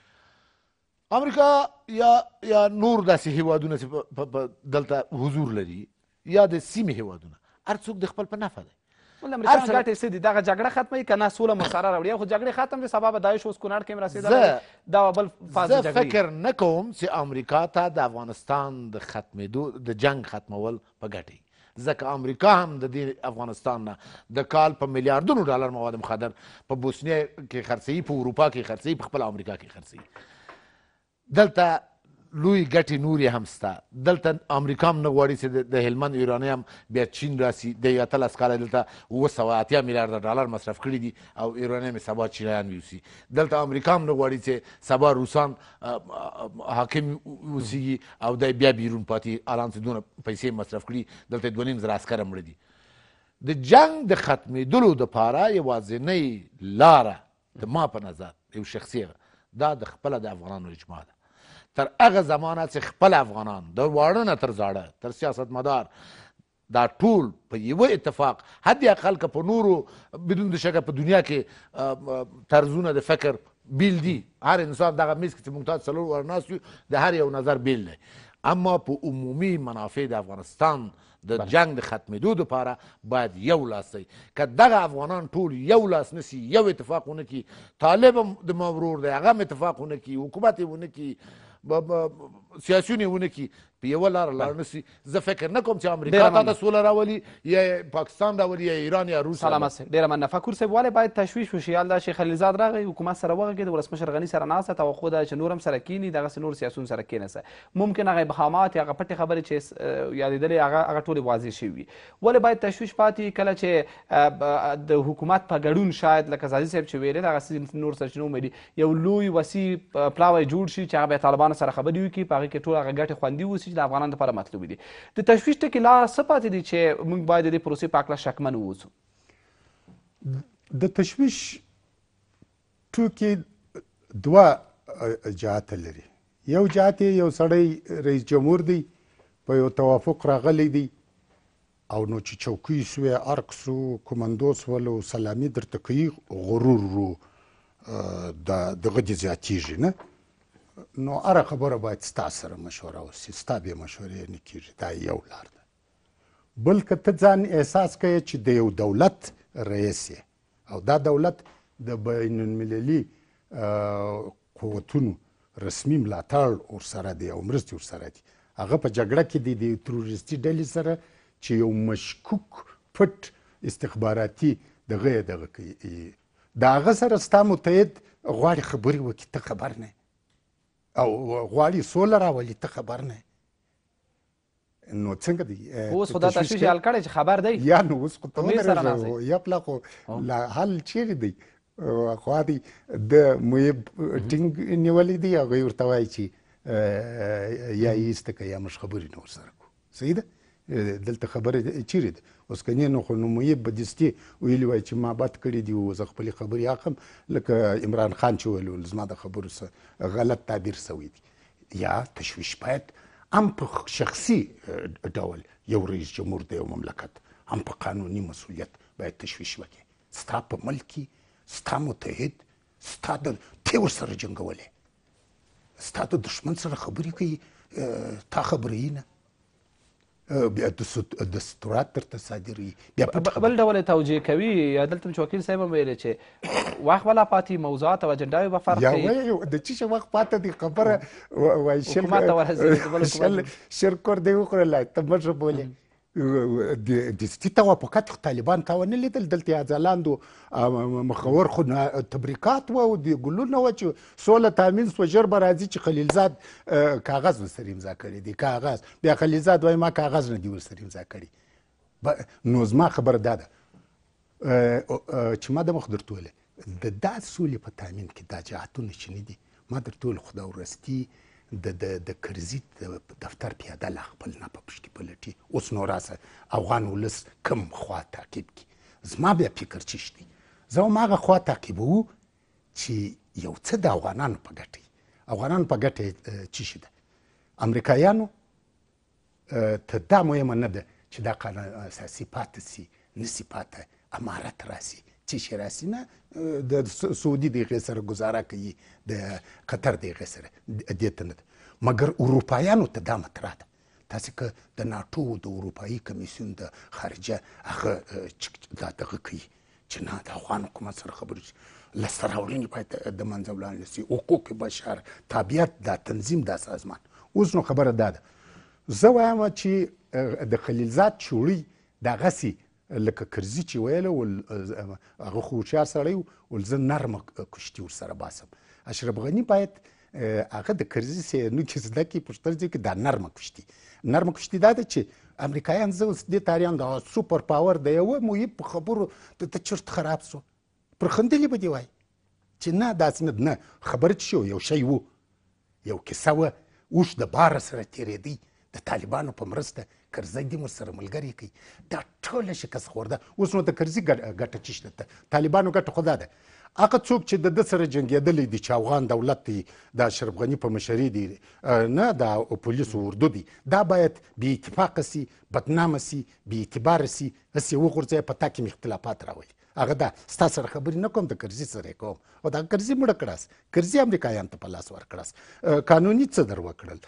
امریکا یا یا نور داسې هیوادونه چې دلته حضور لري یا د سیمې هیوادونه هر څوک د خپل په نفع دی ول امریکا ګټې سې دي دغه جګړه ختمه کنا سوله مساره راوړي خو جګړه ختم دي سبب دایښ اوس کونړ کې مرسي دا بل فاز جګړه زه فکر نکوم چې امریکا ته د افغانستان د ختمېدو د جنگ ختمول په ګټه ځکه امریکا هم د دې افغانستان نه د کال په میلیارډونو ډالر مواد مخدر په بوسنیه کې خرڅوي په اروپا کې خرڅوي په خپل امریکا کې خرڅوي دلته لوی ګټې نورې هم شته دلته امریکا هم نه غواړي چې د هلمند ایرانی هم بیا چین راسي د یو اتلس کاله دلته اوه سوه اتیا میلیارده ډالر مصرف کړي دي او ایرانی مې سبا چینایان یوسي دلته امریکا هم نه غواړي چې سبا روسان حاکم اوسیږي او دی بیا بیرون پاتې الان چې دونه پیسې مصرف کړي دلته دوه نیم زره عسکر مړه دي د جنگ د ختمېدلو دپاره یوازینۍ لاره د ما په نظر یو شخصي دا د خپله د افغانانو اجماع ده تر هغه زمانه چې خپل افغانان د واړه نه تر زاړه تر سیاستمدار دا ټول په یوه اتفاق حد اقل که په نورو بدون د شکه په دنیا کې طرزونه د فکر بیل دي هر انسان دغه میز کې چې موږ تاسو څلور ورناست یو د هر یو نظر بیل دی اما په عمومي منافع د افغانستان د جنگ د ختمېدو دپاره باید یو لاس دی که دغه افغانان ټول یو لاس نسی یو اتفاق ونه کړي طالب هم د ما ورور دی هغه هم اتفاق ونه کړي حکومت یې ونه کړي baba سیاسيونې ونه کړي په یوه لاره لاړ نه سي زه فکر نه کوم چې امریکا تا ته سوله راولي یا پاکستان راولي یا ایران یا روس سلام سر ډېره مننه فکور صاحب ولې باید تشویش وشي هلته شیخ خلیلزاد راغی حکومت سره وغږېد ولسمشر غني سره ناسته توقع ده چې نور هم سره کینی دغسې نور سیاسون سره کینسه ممکن هغه ابهامات یا هغه پټې خبرې چې یادېدلې هغه هغه ټولې واضح شوي وي ولې باید تشویش پاتې کله چې د حکومت په ګډون شاید لکه زازي صاحب چې ویلې دغسې نور سرچینو مې یو لوی وسیع پلاوی جوړ شي چې هغه به طالبانو سره خبرې وکړي په هغه کې ټول هغه ګټې خوندي اوسي چې د افغانانو لپاره مطلوب دي د تشویش ټکي لا څه پاتې دي چې موږ باید د دې پروسې په هکله شکمن واوسو د تشویش ټوکي دوه جهات لري یو جهات یو سړی رئیس جمهور دی په یو توافق راغلی دی او نو چې چوکۍ سوې ارق سو کمانډو سولو سلامي درته کوي غرور رو د دغه زیاتیږي نه نو هر خبره باید ستاسو سره مشوره وسی ستا به مشورې نه کیږي دا یو لار ده بلکې ته ځان احساس کوي چې د یو دولت رئیس او دا دولت د بین المللي قوتونو رسمي ملاتړ ور سره دی او مرستې ور سره دی هغه په جګړه کې د د تروریستي ډلې سره چې یو مشکوک پټ استخباراتي دغه دغه کوي دا هغه سره ستا متحد غواړي خبرې وکړي ته خبر نه او غواړي سوله راولي ته خبر نه نو څنګه دی اوس خو دا تشویش حل کړی چې خبر دی یا نو اوس خو ته ودرېږه یا پلا خو لا حل چیرې دی خو دی د مویب ټینګ نیولې دی هغوی ورته وایي چې یا ایسته که یا موږ خبرې نه ورسره کوو صحیح ده دلته خبره چیرې ده اوس کنې نو خو نومویې بدستي ویلي وای چې ما بد کړي دي زه خپلې خبرې اخم لکه عمران خان چې ویل زما د خبرو څه غلط تعبیر سوی دی یا تشویش باید هم په شخصي ډول یو رئیس جمهور د یو مملکت هم په قانوني مسولیت باید تشویش وکړي ستا په ملکي ستا متحد ستا د ته ورسره جنګولې ستا د دشمن سره خبرې کوي تا خبرې نه د سترات درته صادري بیا بل ډول یې توجیه کوي یا دلته چې وکیل صاحب هم ویلې چې وخت ولا پاتې موضوعات او اجنډاوې به فرق کوي د چې څه وخت پاتې دي خبره وایي شل شل کور دی وکړه لا ته مشه بولې دستی توافقات خو طالبان تا ونه لیدل دلته یا ځلاندو مخور خو تبریکات و او د ګلونه و چې سوله تامین سو ژر به راځي چې خلیلزاد کاغذ ورسره امضا کړی دی کاغذ بیا خلیلزاد وایي ما کاغذ نه دی ورسره امضا کړی نو زما خبره دا ده چې ما دمه خو درته ویلې د دا سولې په تامین کې دا جهاتونه چې نه دي ما درته ویل خدای ورستي د د د کرزي دفتر پیاده لا خپل نه په پښتي پلټي اوس نو راسه افغان ولس کم خوا تعقیب کی زما بیا فکر چی شتي زه ماغه خوا تعقیبو چې یو څه د افغانانو په ګټه افغانان په ګټه چی شي ده امریکایانو ته دا مهمه نه ده چې دا قانون اساسي پاتې سي نسی پاتې امارت راسي چې راسي نه د سعودي دغه سره گزاره کوي د قطر دغه سره دې ته نه مګر اروپایانو ته دا مطرح ده تاسو که د ناتو د اروپایي کمیسیون د خارجه هغه دا دغه کوي چې نه د افغان حکومت سره خبرې لسره راوړنې باید د منځه ولاړ نسي حقوق بشر طبیعت دا تنظیم دا سازمان اوس نو خبره ده زه وایم چې د خلیلزاد چوړی دغه سي لکه کرزي چې ویله ول هغه خو هوښیار سړی ول زه نرمه کشتي ورسره باسم اشرف غني باید هغه د کرزي سره نو کې زده کې پښتر دي کې دا نرمه کشتي نرمه کشتي دا ده چې امریکایان زه اوس دې تاریان دا سوپر پاور دی یو مو په خبرو ته چرت خراب سو پر خندلې به دی وای چې نه داسې نه نه خبر شو یو شی وو یو کیسه وه اوښ د بار سره تیرېدی د طالبانو په مرسته کرزی دې ورسره ملګری کوي دا ټوله شکست خورده اوس نو د کرزي ګټه چې شته طالبانو ګټه خو دا ده هغه څوک چې د د سره جنګېدلی دي چې افغان دولت دی د اشرف غني په مشرۍ دی نه د پولیسو اردو دی دا باید بې اتفاقه سي بدنامه سي بې اعتباره سي هسې وغورځوي په تا کې اختلافات راولي هغه دا ستا سره خبرې نه کوم د کرزي سره کوم او دا کرزي مړه کړاس کرزي امریکایان ته په لاس ورکړاس قانوني څه در وکړل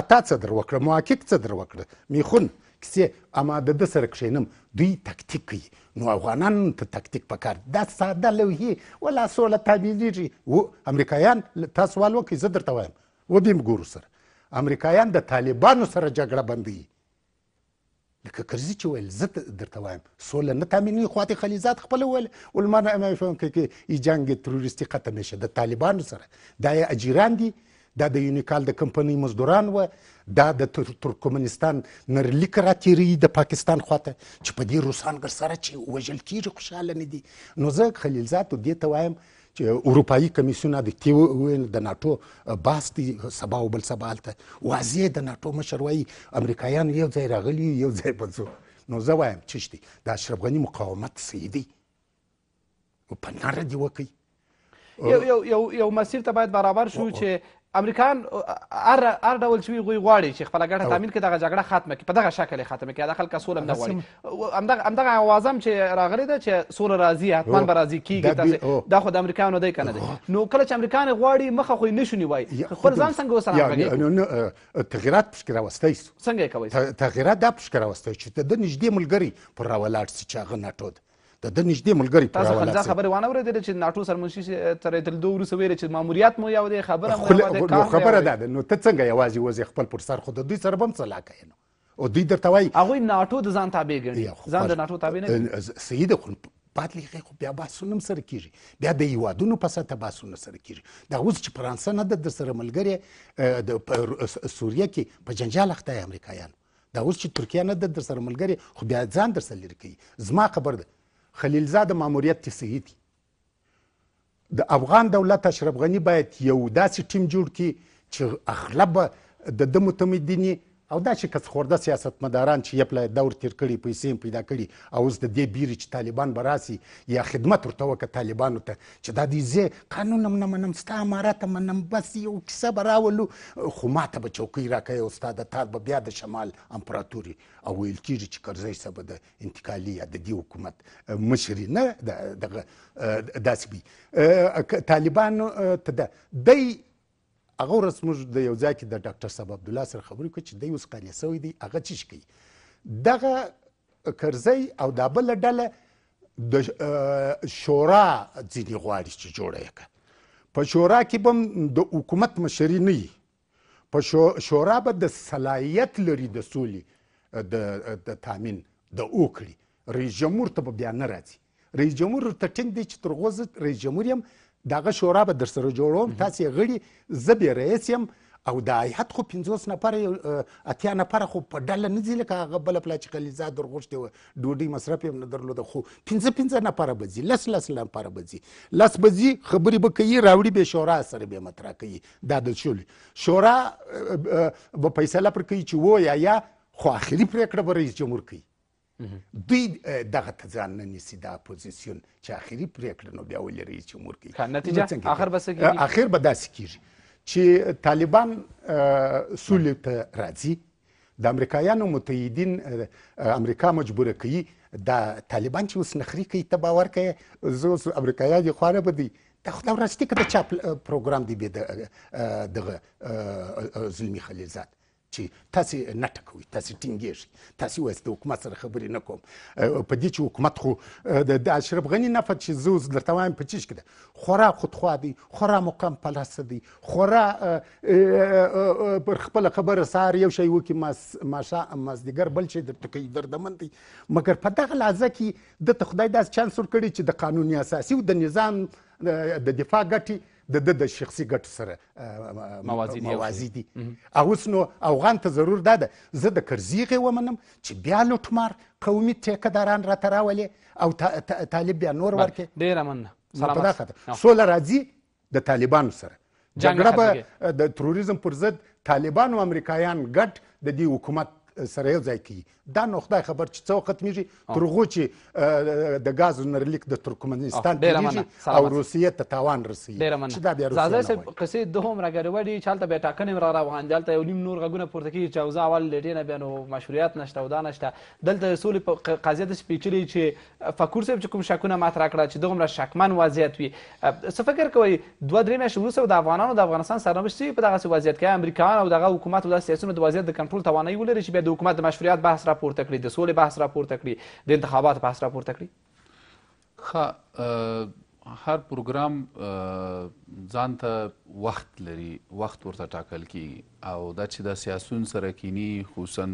اتا څه در وکړه محقق څه در وکړه میخون کیسې اما د ده سره کښېنم دوی تکتیک کوي نو افغانانو ته تکتیک پکار دا ساده لوحې ولا سوله تعبیرېږي و امریکایان تا سوال وکړئ زه درته وایم وبیم ګورو سره امریکایان د طالبانو سره جګړه بندوي لکه کرزي چې ویل زه درته وایم سوله نه تامینوي خو هاتې خلیزات خپله ویل علما ای جنګ تروریستي قطع شه د طالبانو سره دا یې اجیران دي دا د یونیکال د کمپنۍ مزدوران و دا د ترکمنستان نرلیک راتېري د پاکستان خواته چې په دې روسان سره چې وژل کېږي خوشحاله نه دي نو زه خلیلزاتو دې ته وایم چې اروپאי کمیسیون د تیو د ناتو باس دی سبا او بل سبا الته واضح د ناتو مشر وایي امریکایان یو ځای راغلي یو ځای بنسو نو زه وایم چشتي د اشرف غني مقاومت سیدی په نره دی وکی یو یو یو مسیر ته باید برابر شو چې امریکایان هر هر ډول چې وي غواړي چې خپله ګټه تامین کړي دغه جګړه ختمه کړي په دغه شکل یې ختمه کړي دا خلک سوله هم نه غواړي همدغه اواز هم چې راغلی ده چې سوله راځي حتما به راځي کېږي تاسې دا خو د امریکایانو دی که نه دی نو کله چې امریکایان یې غواړي مخه خو یې نه شو نیوایي خپل ځان څنګه اوس راغږېږو تغیرات پسکې راوستی سو څنګه یې کوئ تغیرات دا پسکې راوستی چې د ده نږدې ملګري پر راولاړ سي چې هغه ناټو ده د د نږدې ملګری په حواله تاسو خبره وانه ورته چې ناتو سرمنشي تر تل دوه ورسې ویل چې ماموریت مو یو د خبره مو یو د خبره ده نو ته څنګه یوازې وځي خپل پر سر خو د دوی سره بم صلاح کوي او دوی درته وایي هغه ناتو د ځان تابع ګڼي ځان د ناتو تابع نه سید خو پاتلی خو بیا باسونم سره کیږي بیا د یوادونو په ساته باسونه سره کیږي دا اوس چې فرانسه نه د سره ملګری د سوریه کې په جنجال اخته امریکایان دا اوس چې ترکیه نه د سره ملګری خو بیا ځان در سره لري کوي زما خبر ده خلیلزاده ماموریت کې صحیح دي د افغان دولت اشرف غني باید یو داسې ټیم جوړ کړي چې اغلب د ده متمدنې او دا چې کڅ خورده سیاستمداران چې یپله دور تیر کړي پیسې پیدا کړي او اوس د دې بیرې چې طالبان به راسي یا خدمت ورته وکړه طالبانو ته چې دا دې زه قانون هم نه منم ستا امارات هم منم بس یو کیسه به راولو خو ماته به چوکۍ راکوي استاد تار به بیا د شمال امپراتوري او ویل کېږي چې کرزی سه به د انتقالي یا د دې حکومت مشري نه دغه داسې وي طالبانو ته د دی هغه ورځ موږ د یو ځای کې د ډاکټر صاحب عبدالله سره خبرې وکړې چې دی اوس قانع سوی دی هغه څه کوي دغه کرزی او دا بله ډله د شورا ځینې غواړي چې جوړه یې کړه په شورا کې به د حکومت مشري نه وي په شورا به د صلاحیت لري د سولې د د تامین د وکړي رئیس جمهور ته به بیا نه راځي رئیس جمهور ته ټینګ دی چې تر غوزه رئیس جمهور یم دغه شورا به در سره جوړوم تاسو غړي زه به رئیس یم او د هیئت خو 50 نفر اتیا نفر خو په ډله نه ځي لکه هغه بل پلا چې کلیزا درغوښتې و ډوډۍ مصرف یې نه درلود خو 15 15 نفر به ځي لس لس نفر به ځي لس به ځي خبرې به کوي راوړي به شورا سره به مطرح کوي دا د شول شورا به فیصله پر کوي چې و یا یا خو اخري پریکړه به رئیس جمهور کوي دوی دغه ته ځان نه نیسي دا اپوزیسیون چې اخري پرېکړه نو بیا ولې رئیس جمهور کوي نتیجه آخر به څه کیږي آخر به داسې کیږي چې طالبان سولې ته راځي د امریکایانو متحدین امریکا مجبوره کوي د طالبان چې اوس نخري کوي ته باور کوي زوس امریکایان خواره بدی دا خو دا ورستی کده چاپ پروګرام دی به دغه زلمی خلیلزاد چې تاسې نه ټکوي تاسې ټینګېږئ تاسې وایاست د حکومت سره خبرې نه کوم په دې چې حکومت خو د اشرف غني نفت چې زه اوس درته وایم په چیش کې ده خورا خودخوا دی خورا مقام پلسته دی خورا پر خپله خبره سهار یو شی وکړي مازدیګر بل شی درته کوي دردمن دی مګر په دغه لحظه کې دته خدای داسې چانس ورکړی چې د قانون اساسي او د نظام د دفاع ګټې د د شخصي ګټو سره موازی دي اوس نو افغان ته ضرور دا ده زه د کرزیغې ومنم چې بیا لوټمار قومي ټیکهداران راته راولې او طالب بیا نور ورکې ډېره مننه سوله راځي د طالبانو سره جګړه به د تروریزم پر ضد طالبانو امریکایان ګډ د دې حکومت سره یو ځای کوي دا نو خدای خبر چې څو ختمیږي تر هغو چې د ګاز نرلیک د ترکمنستان کېږي او روسیې ته تاوان رسوي چې دا بیا روسیه صاحب قصې دوهم راګډوډي چې هلته بیا ټاکنې را روان دي هلته یو نیم نور غږونه پورته کېږي چې اوزه اول له ډېره بیا نو مشروعیت نشته او دا نشته دلته سولې په قضیه داسې پیچلې چې فکور صاحب چې کوم شکونه مطرح کړه چې دومره شکمن وضعیت وي څه فکر کوئ دوه درې میاشتې وروسته د افغانانو د افغانستان سرنوشت څه په دغسې وضعیت کې امریکایان او دغه حکومت او دغه سیاسیونو د وضعیت د کنټرول توانایي ولري چې بیا د حکومت د مشروعیت بحث را راپورته کړي د سولې بحث راپورته کړي د انتخاباتو بحث راپورته کړي ښه هر پروګرام ځان ته وخت لري وخت ورته ټاکل کیږي او دا چې د سیاسون سره کینی خصوصا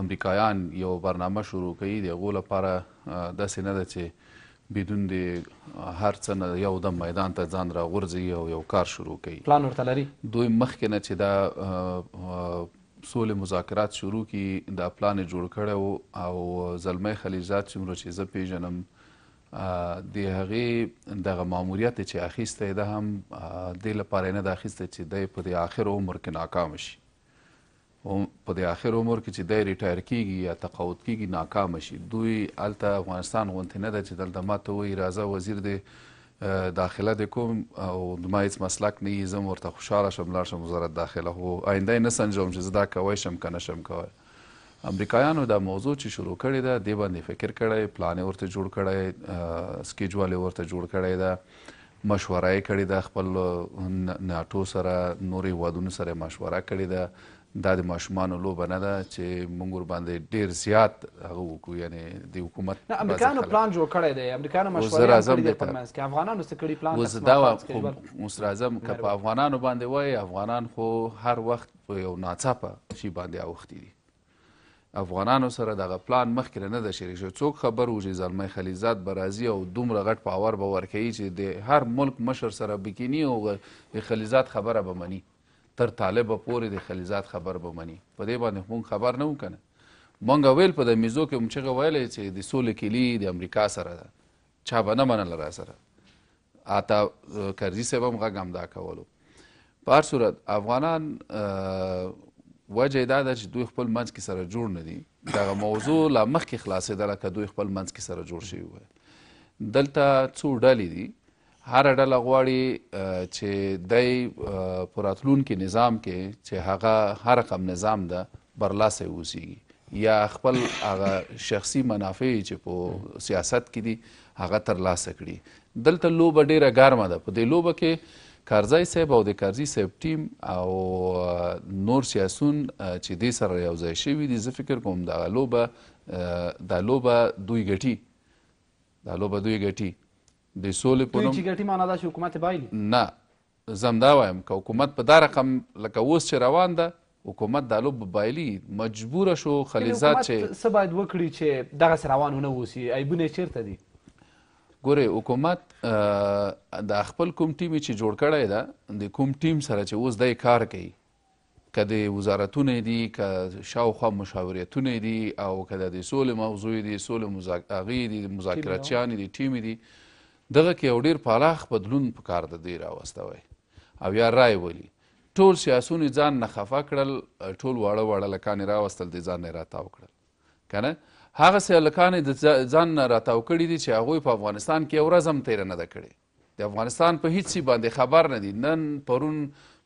امریکایان یو برنامه شروع کوي د غو لپاره داسې نه ده چې بدون د هر څه نه یو د میدان ته ځان را غورځي او یو کار شروع کوي پلان ورته لري دوی مخکې نه چې دا سولې مذاکرات شروع کی دا پلان جوړ کړی او زلمی خلیلزاد څومره چې زه پیژنم د هغې دغه ماموریت چې اخیستی ده هم دې لپاره یې نه ده اخیستی چې دی په دې آخر عمر کې ناکامه شي په دې آخر عمر کې چې دی ریټایر کیږي یا تقاعد کیږي ناکامه شي دوی هلته افغانستان غوندې نه ده چې دلته ماته وایي راځه وزیر دی داخله د کوم او د ما هیڅ مسلک نه زم ورته خوشاله شم لاړ شم وزارت داخله خو آینده نه سنجوم چې زه دا کوی شم که نه شم کوی امریکایانو دا موضوع چې شروع کړې ده دې باندې فکر کړی پلان یې ورته جوړ کړی سکیجوال یې ورته جوړ کړی ده مشوره کړې ده خپل ناټو سره نورې وادونو سره مشوره کړې ده دا د ماشومانو لوبه نه ده چې موږ ور باندې ډیر زیات هغه وکړو یعنی د حکومت نه امریکایانو پلان جوړ کړی دی امریکایانو مشوره کړې ده په منځ کې افغانانو څه کړي پلان وز دا مصر اعظم که په افغانانو باندې وای افغانان خو هر وخت په یو ناڅاپه شي باندې اوختي دي افغانانو سره دغه پلان مخکې نه ده شریک شو څوک خبر و چې زلمی خلیزاد به راځي او دومره غټ پاور به ورکوي چې د هر ملک مشر سره بکینی او د خلیزاد خبره به مني تر طالب پورې د خلیزات خبر به مني په دې باندې مونږ خبر نه وو کنه مونږ ویل په د میزو کې مونږ ویلې چې د سولې کلی د امریکا سره ده چا به نه منله را سره آتا کرزي صاحب هم غږ همدا کولو په هر صورت افغانان وجه دا ده چې دوی خپل منځ کې سره جوړ نه دي دغه موضوع لا مخکې خلاصېدله که دوی خپل منځ کې سره جوړ شوي وای دلته څو ډلې دي هر ډله غواړي چې دای پراتلون کې نظام کې چې هغه هر رقم نظام ده برلاسه اوسيږي یا خپل هغه شخصي منافع چې په سیاست کې دي هغه ترلاسه کړي دلته لوبه ډیره ګرمه ده په دې لوبه کې کارزای صاحب او د کارزی صاحب ټیم او نور سیاسون چې دې سره یوځای شوي دي زه فکر کوم دا لوبه دا لوبه دوی ګټي دا لوبه دوی ګټي د سولې په نوم چې ګټي معنا دا چې حکومت بایلي نه زم دا وایم که حکومت په دا رقم لکه اوس چې روان ده حکومت دا لوب بایلي مجبوره شو خلیزات چې څه باید وکړي چې دغسې روان ونه اوسي عیبونه یې چېرته دي ګورې حکومت د خپل کوم ټیم چې جوړ کړی ده د کوم ټیم سره چې اوس دی کار کوي که د وزارتونه دي که شاوخوا مشاورتونه دي او که د سولې موضوع دي سولې هغې دي مذاکراتیانې دي ټیمې دي, دي دغه کې یو ډیر پراخ بدلون په کار د دی راوستوی او یا رای ولي ټول سیاسون ځان نه خفه کړل ټول واړه واړه لکان راوستل دي ځان نه راتاو کړل کنه هغه سیالکان د ځان نه راتاو کړي دي چې هغه په افغانستان کې اورزم تیر نه ده کړي د افغانستان په هیڅ سی باندې خبر نه دي نن پرون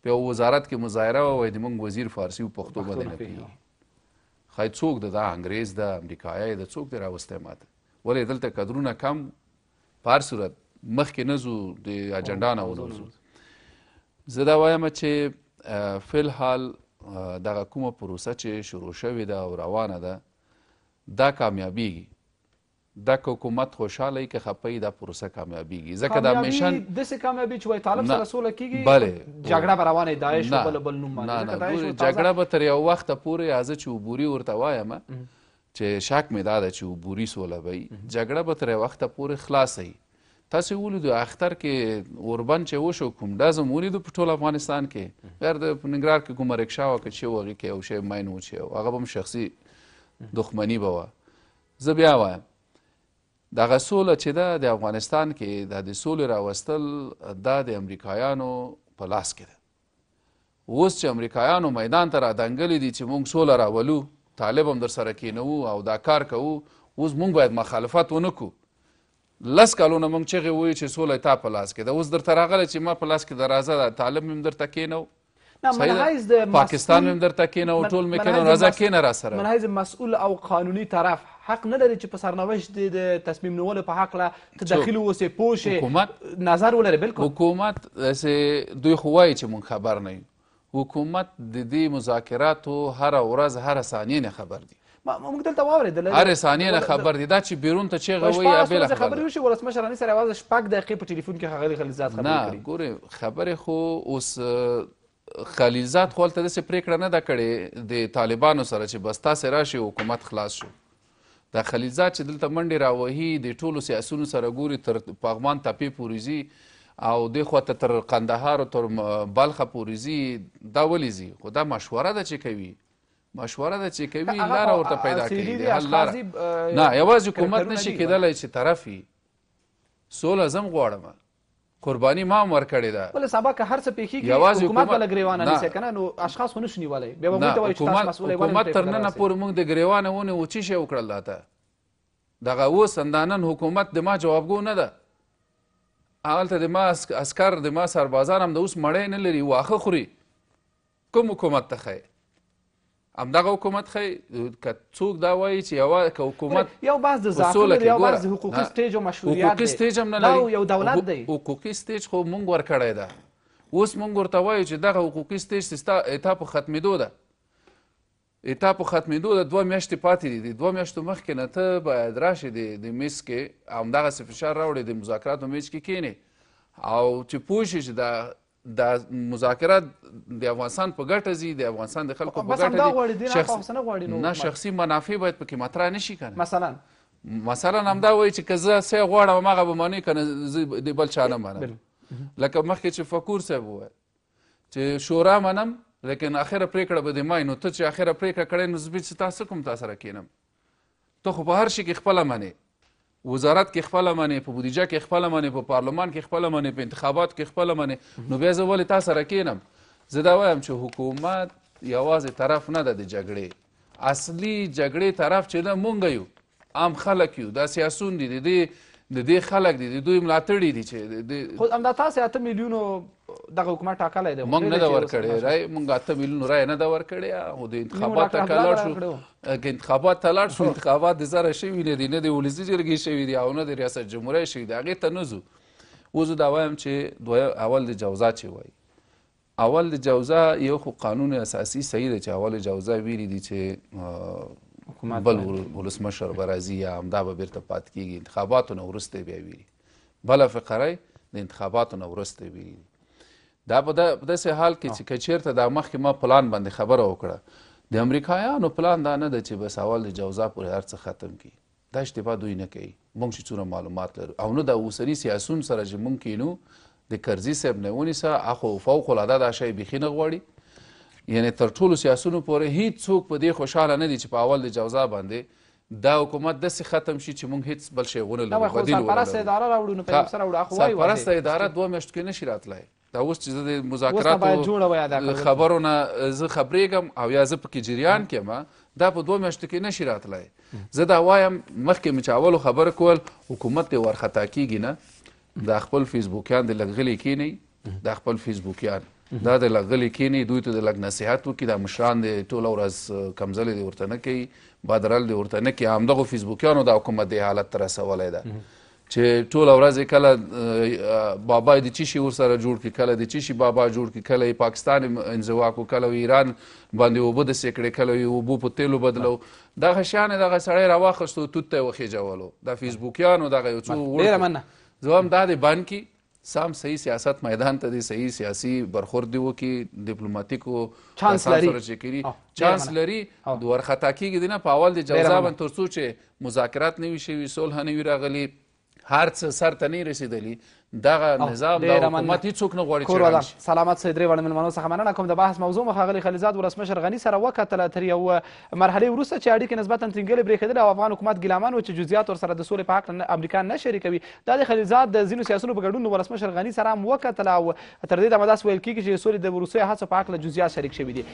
په وزارت کې مظاهره وای د مونږ وزیر فارسی او پښتو باندې نه پیږي خای څوک د دا انګريز د امریکایي د څوک دی راوسته ماته ولې دلته کډرونه کم په هر صورت مخکې نه زو د اجنډا نه ولوزو زه دا وایم چې فل حال دغه کومه پروسه چې شروع شوې ده او روانه ده دا کامیابیږي دا حکومت خوشاله ای که خپې دا پروسه کامیابیږي ځکه دا میشن د څه کامیابی چې وای طالب سره سوله کیږي بله جګړه به روانه داعش بل بل نوم نه نه جګړه به تر یو وخت پورې از چې عبوري ورته وایم چې شک مې دا ده چې عبوري سوله به جګړه به تر وخته پورې خلاصه تاسو ولیدو اختر کې اوربن چې وشو کوم ډزم ولیدو په ټول افغانستان کې غیر د ننګرهار کې کومه رکشا وه که چې وغې کې یو شی ماین و چې هغه به هم شخصي دښمني به وه زه بیا وایم دغه سوله چې ده د افغانستان کې دا د سولې راوستل دا د امریکایانو په لاس کې ده اوس چې امریکایانو میدان ته را دنګلي دي چې موږ سوله راولو طالب هم در سره کینو او دا کار کوو اوس مونږ باید مخالفت ونکړو لس کالونه مونږ چغې وایو چې سوله تا په لاس کې ده اوس درته راغلی چې ما په لاس کې ده راځه ده طالب مې هم درته کینو پاکستان مې درته کینو ټول مې کینو راځه کینه را سره منحیز مسئول او قانوني طرف حق نه لري چې په سرنوشت د تصمیم نیولو په حق له تدخل وسې پوه حکومت نظر ولري بالکل حکومت دوی خو وایي چې مونږ خبر نه یو حکومت د دې مذاکراتو هره ورځ هره ثانیې نه خبر دی موږ دلته واورېدل هر ثانیه نه خبر دي دا چې بیرون ته چیغه وایي ابل خبر خبرې وشي ولسمشرانې سره یوازې شپږ دقیقې په ټلیفون کې ښاغلي خلیلزاد خبرې کړي نه ګورې خبرې خو اوس خلیلزاد خو هلته داسې پرېکړه نه ده کړې د طالبانو سره چې بس تاسې راشي حکومت خلاص شو دا خلیلزاد چې دلته منډې راوهي د ټولو سیاسونو سره ګوري تر پغمان تپې پورې ځي او دوی خواته تر قندهار تر بلخه پورې ځي دا ولې ځي خو دا مشوره ده چې کوي مشوره ده چې کوي لاره ورته پیدا کوي د حل لاره نه یوازې حکومت نشي کېدلی چې طرف یي سوله زه هم غواړم قربانی ما هم ورکړې ده بله سبا که هر څه پېښېږي حکومت به له ګرېوانه نیسي که نه نو اشخاص خو نه شو نیولی بیا به موږ ته وایي چې تاسو مسؤل یې حکومت تر ننه پورې موږ د ګرېوانه ونې و څه شی وکړل راته دغه اوس اندانن حکومت د ما جوابګو نه ده هغلته د ما اسکر د ما سربازان هم د اوس مړی نه لري واښه خوري کوم حکومت ته ښایي همدغه حکومت خی که څوک دا وایي چې یو که حکومت یو بعض د زاخله یو بعض حقوقي سټیج او مشروعیت حقوقي سټیج هم نه لري یو دولت دی حقوقي سټیج خو مونږ ورکړی ده اوس مونږ ورته وایو چې دغه حقوقي سټیج ستا په ختمېدو ده اتا په ختمېدو د دوه میاشتې پاتې دي د دوه میاشتو مخکې نه ته باید راشي د د میز کې همدغسې فشار راوړې د مذاکراتو میز کې کښېنې او چې پوه شي چې دا دا مذاکرات د افغانستان په ګټه ځي د افغانستان د خلکو په ګټه دي شخص... نه شخصي منافع باید پکې مطرح نشي کنه مثلا مثلا همدا وایي چې که زه څه غواړم هغه به منې که نه د بل چا نه منم لکه مخکې چې فکور صاحب وویل چې شورا منم لیکن اخره پریکړه به د مای نو ته چې اخره پریکړه کړې نو زبې چې تاسو کوم تاسو را کینم ته خو په هر شي کې خپل معنی وزارت کې خپل معنی په بودیجه کې خپل معنی په پارلمان کې خپل معنی په انتخابات کې خپل معنی نو بیا زه ولې تاسو را کینم زه دا وایم چې حکومت یوازې طرف نه ده د جګړې اصلي جګړې طرف چې ده مونږ یو عام خلک یو دا سیاسون دي د دې د دې خلک دي د دوی ملاتړي دي چې خو همدا تاسې اته میلیونو دغه حکومت ټاکلی دی موږ نه ده ورکړې رای موږ اته میلیونو رای نه ده ورکړې خو د انتخابات ته که لاړ شو که انتخابات ته لاړ شو انتخابات د زره شوي نه دي نه د ولسي جرګې شوي دي او نه د ریاست جمهوریه شوي دي هغې ته نه ځو اوس دا وایم چې اول د جوزا چې وایي اول د جوزا یو خو قانون اساسي صحیح دی چې اول جوزا ویلي دي چې حکومت بل ولسمشر به راځي یا همدا به بیرته پات کیږي انتخاباتو نه وروسته بیا ویلي بله فقره د انتخاباتو نه وروسته ویلي دا په داسې حال کې چې که چېرته دا مخکې ما پلان باندې خبره وکړه د امریکایانو پلان دا نه ده چې بس اول د جوزا پورې هر څه ختم کړي دا اشتباه دوی نه کوي موږ چې څونه معلومات لرو او نو د اوسني سیاسون سره چې موږ کینو د کرزي صاحب نه ونیسه اخو فوق العاده دا شی بیخي نه غواړي یعنی تر ټولو سیاسونو پورې هیڅ څوک په دې خوشاله نه دي چې په اول د جوزا باندې دا حکومت داسې ختم شي چې موږ هیڅ بل شی ونه لرو بدیل ونه لرو اداره راوړو نو په سره راوړو خو وایي سرپرسته اداره دوه میاشتو کې نشي راتلی دا اوس چې د مذاکراتو خبرو نه زه خبرېږم او یا زه پکې جریان کې یم دا په دوه میاشتو کې نشي راتلی زه دا وایم مخکې مې چې اولو خبره کول حکومت دې ورخطا کیږي نه دا خپل فیسبوکیان دې لږ غلي کینی دا خپل فیسبوکیان دا د لغلی کینی دوی ته د لګ نصيحت وکي د مشران د ټوله ورځ کمزلې د ورته نه کوي بادرل د ورته نه کوي همدغه فیسبوکیانو د حکومت د حالت تر سوالې ده چې ټوله ورځ کله بابا د چی شي ورسره جوړ کی کله د چی شي بابا جوړ کی کله پاکستان انزوا کو کله ایران باندې وبو د سیکړې کله وبو په تیلو بدلو دا غشان دغه سړی راوخستو توت ته وخی جوړو د فیسبوکیانو دغه یو څو ډیر مننه زه هم دا د بانکی سام صحیح سیاست میدان ته د صحیح سیاسي برخورد دی وکي ډیپلوماټیکو چانس لري چې کری چانس لري د ورختا کیږي دنه په اول د جوابن ترسو چې مذاکرات نه وي شوی صلح نه وي راغلی هر څه سر ته نه رسیدلی دغه نظام د حکومت هیڅوک نه غواړي چې راشي سلامت سید درې وړ مېلمنو څخه مننه کوم د بحث موضوع مو ښاغلي خلیزاد ولسمشر غني سره وکتله تر یو مرحلې وروسته چې اړیکې نسبتا ټینګلې برېښېدلې او افغان حکومت ګیلامان و چې جزئیات ورسره د سولې په حق امریکا نه شریکوي دا د خلیزاد د ځینو سیاسونو په ګډون ولسمشر غني سره هم وکتله او تر دې دمه داسې ویل کېږي چې سولې د روسیې هڅو په حقله جزئیات شریک شوي دي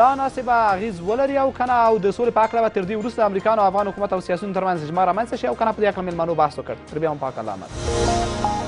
دا ناسبه اغیز ولري او کنه او د سولې په حقله به تر دې وروسته امریکا او افغان حکومت او سیاسونو ترمنځ اجماع رامنځته شي او کنه په دې حقله مېلمنو بحث وکړ تر بیا هم پاک الله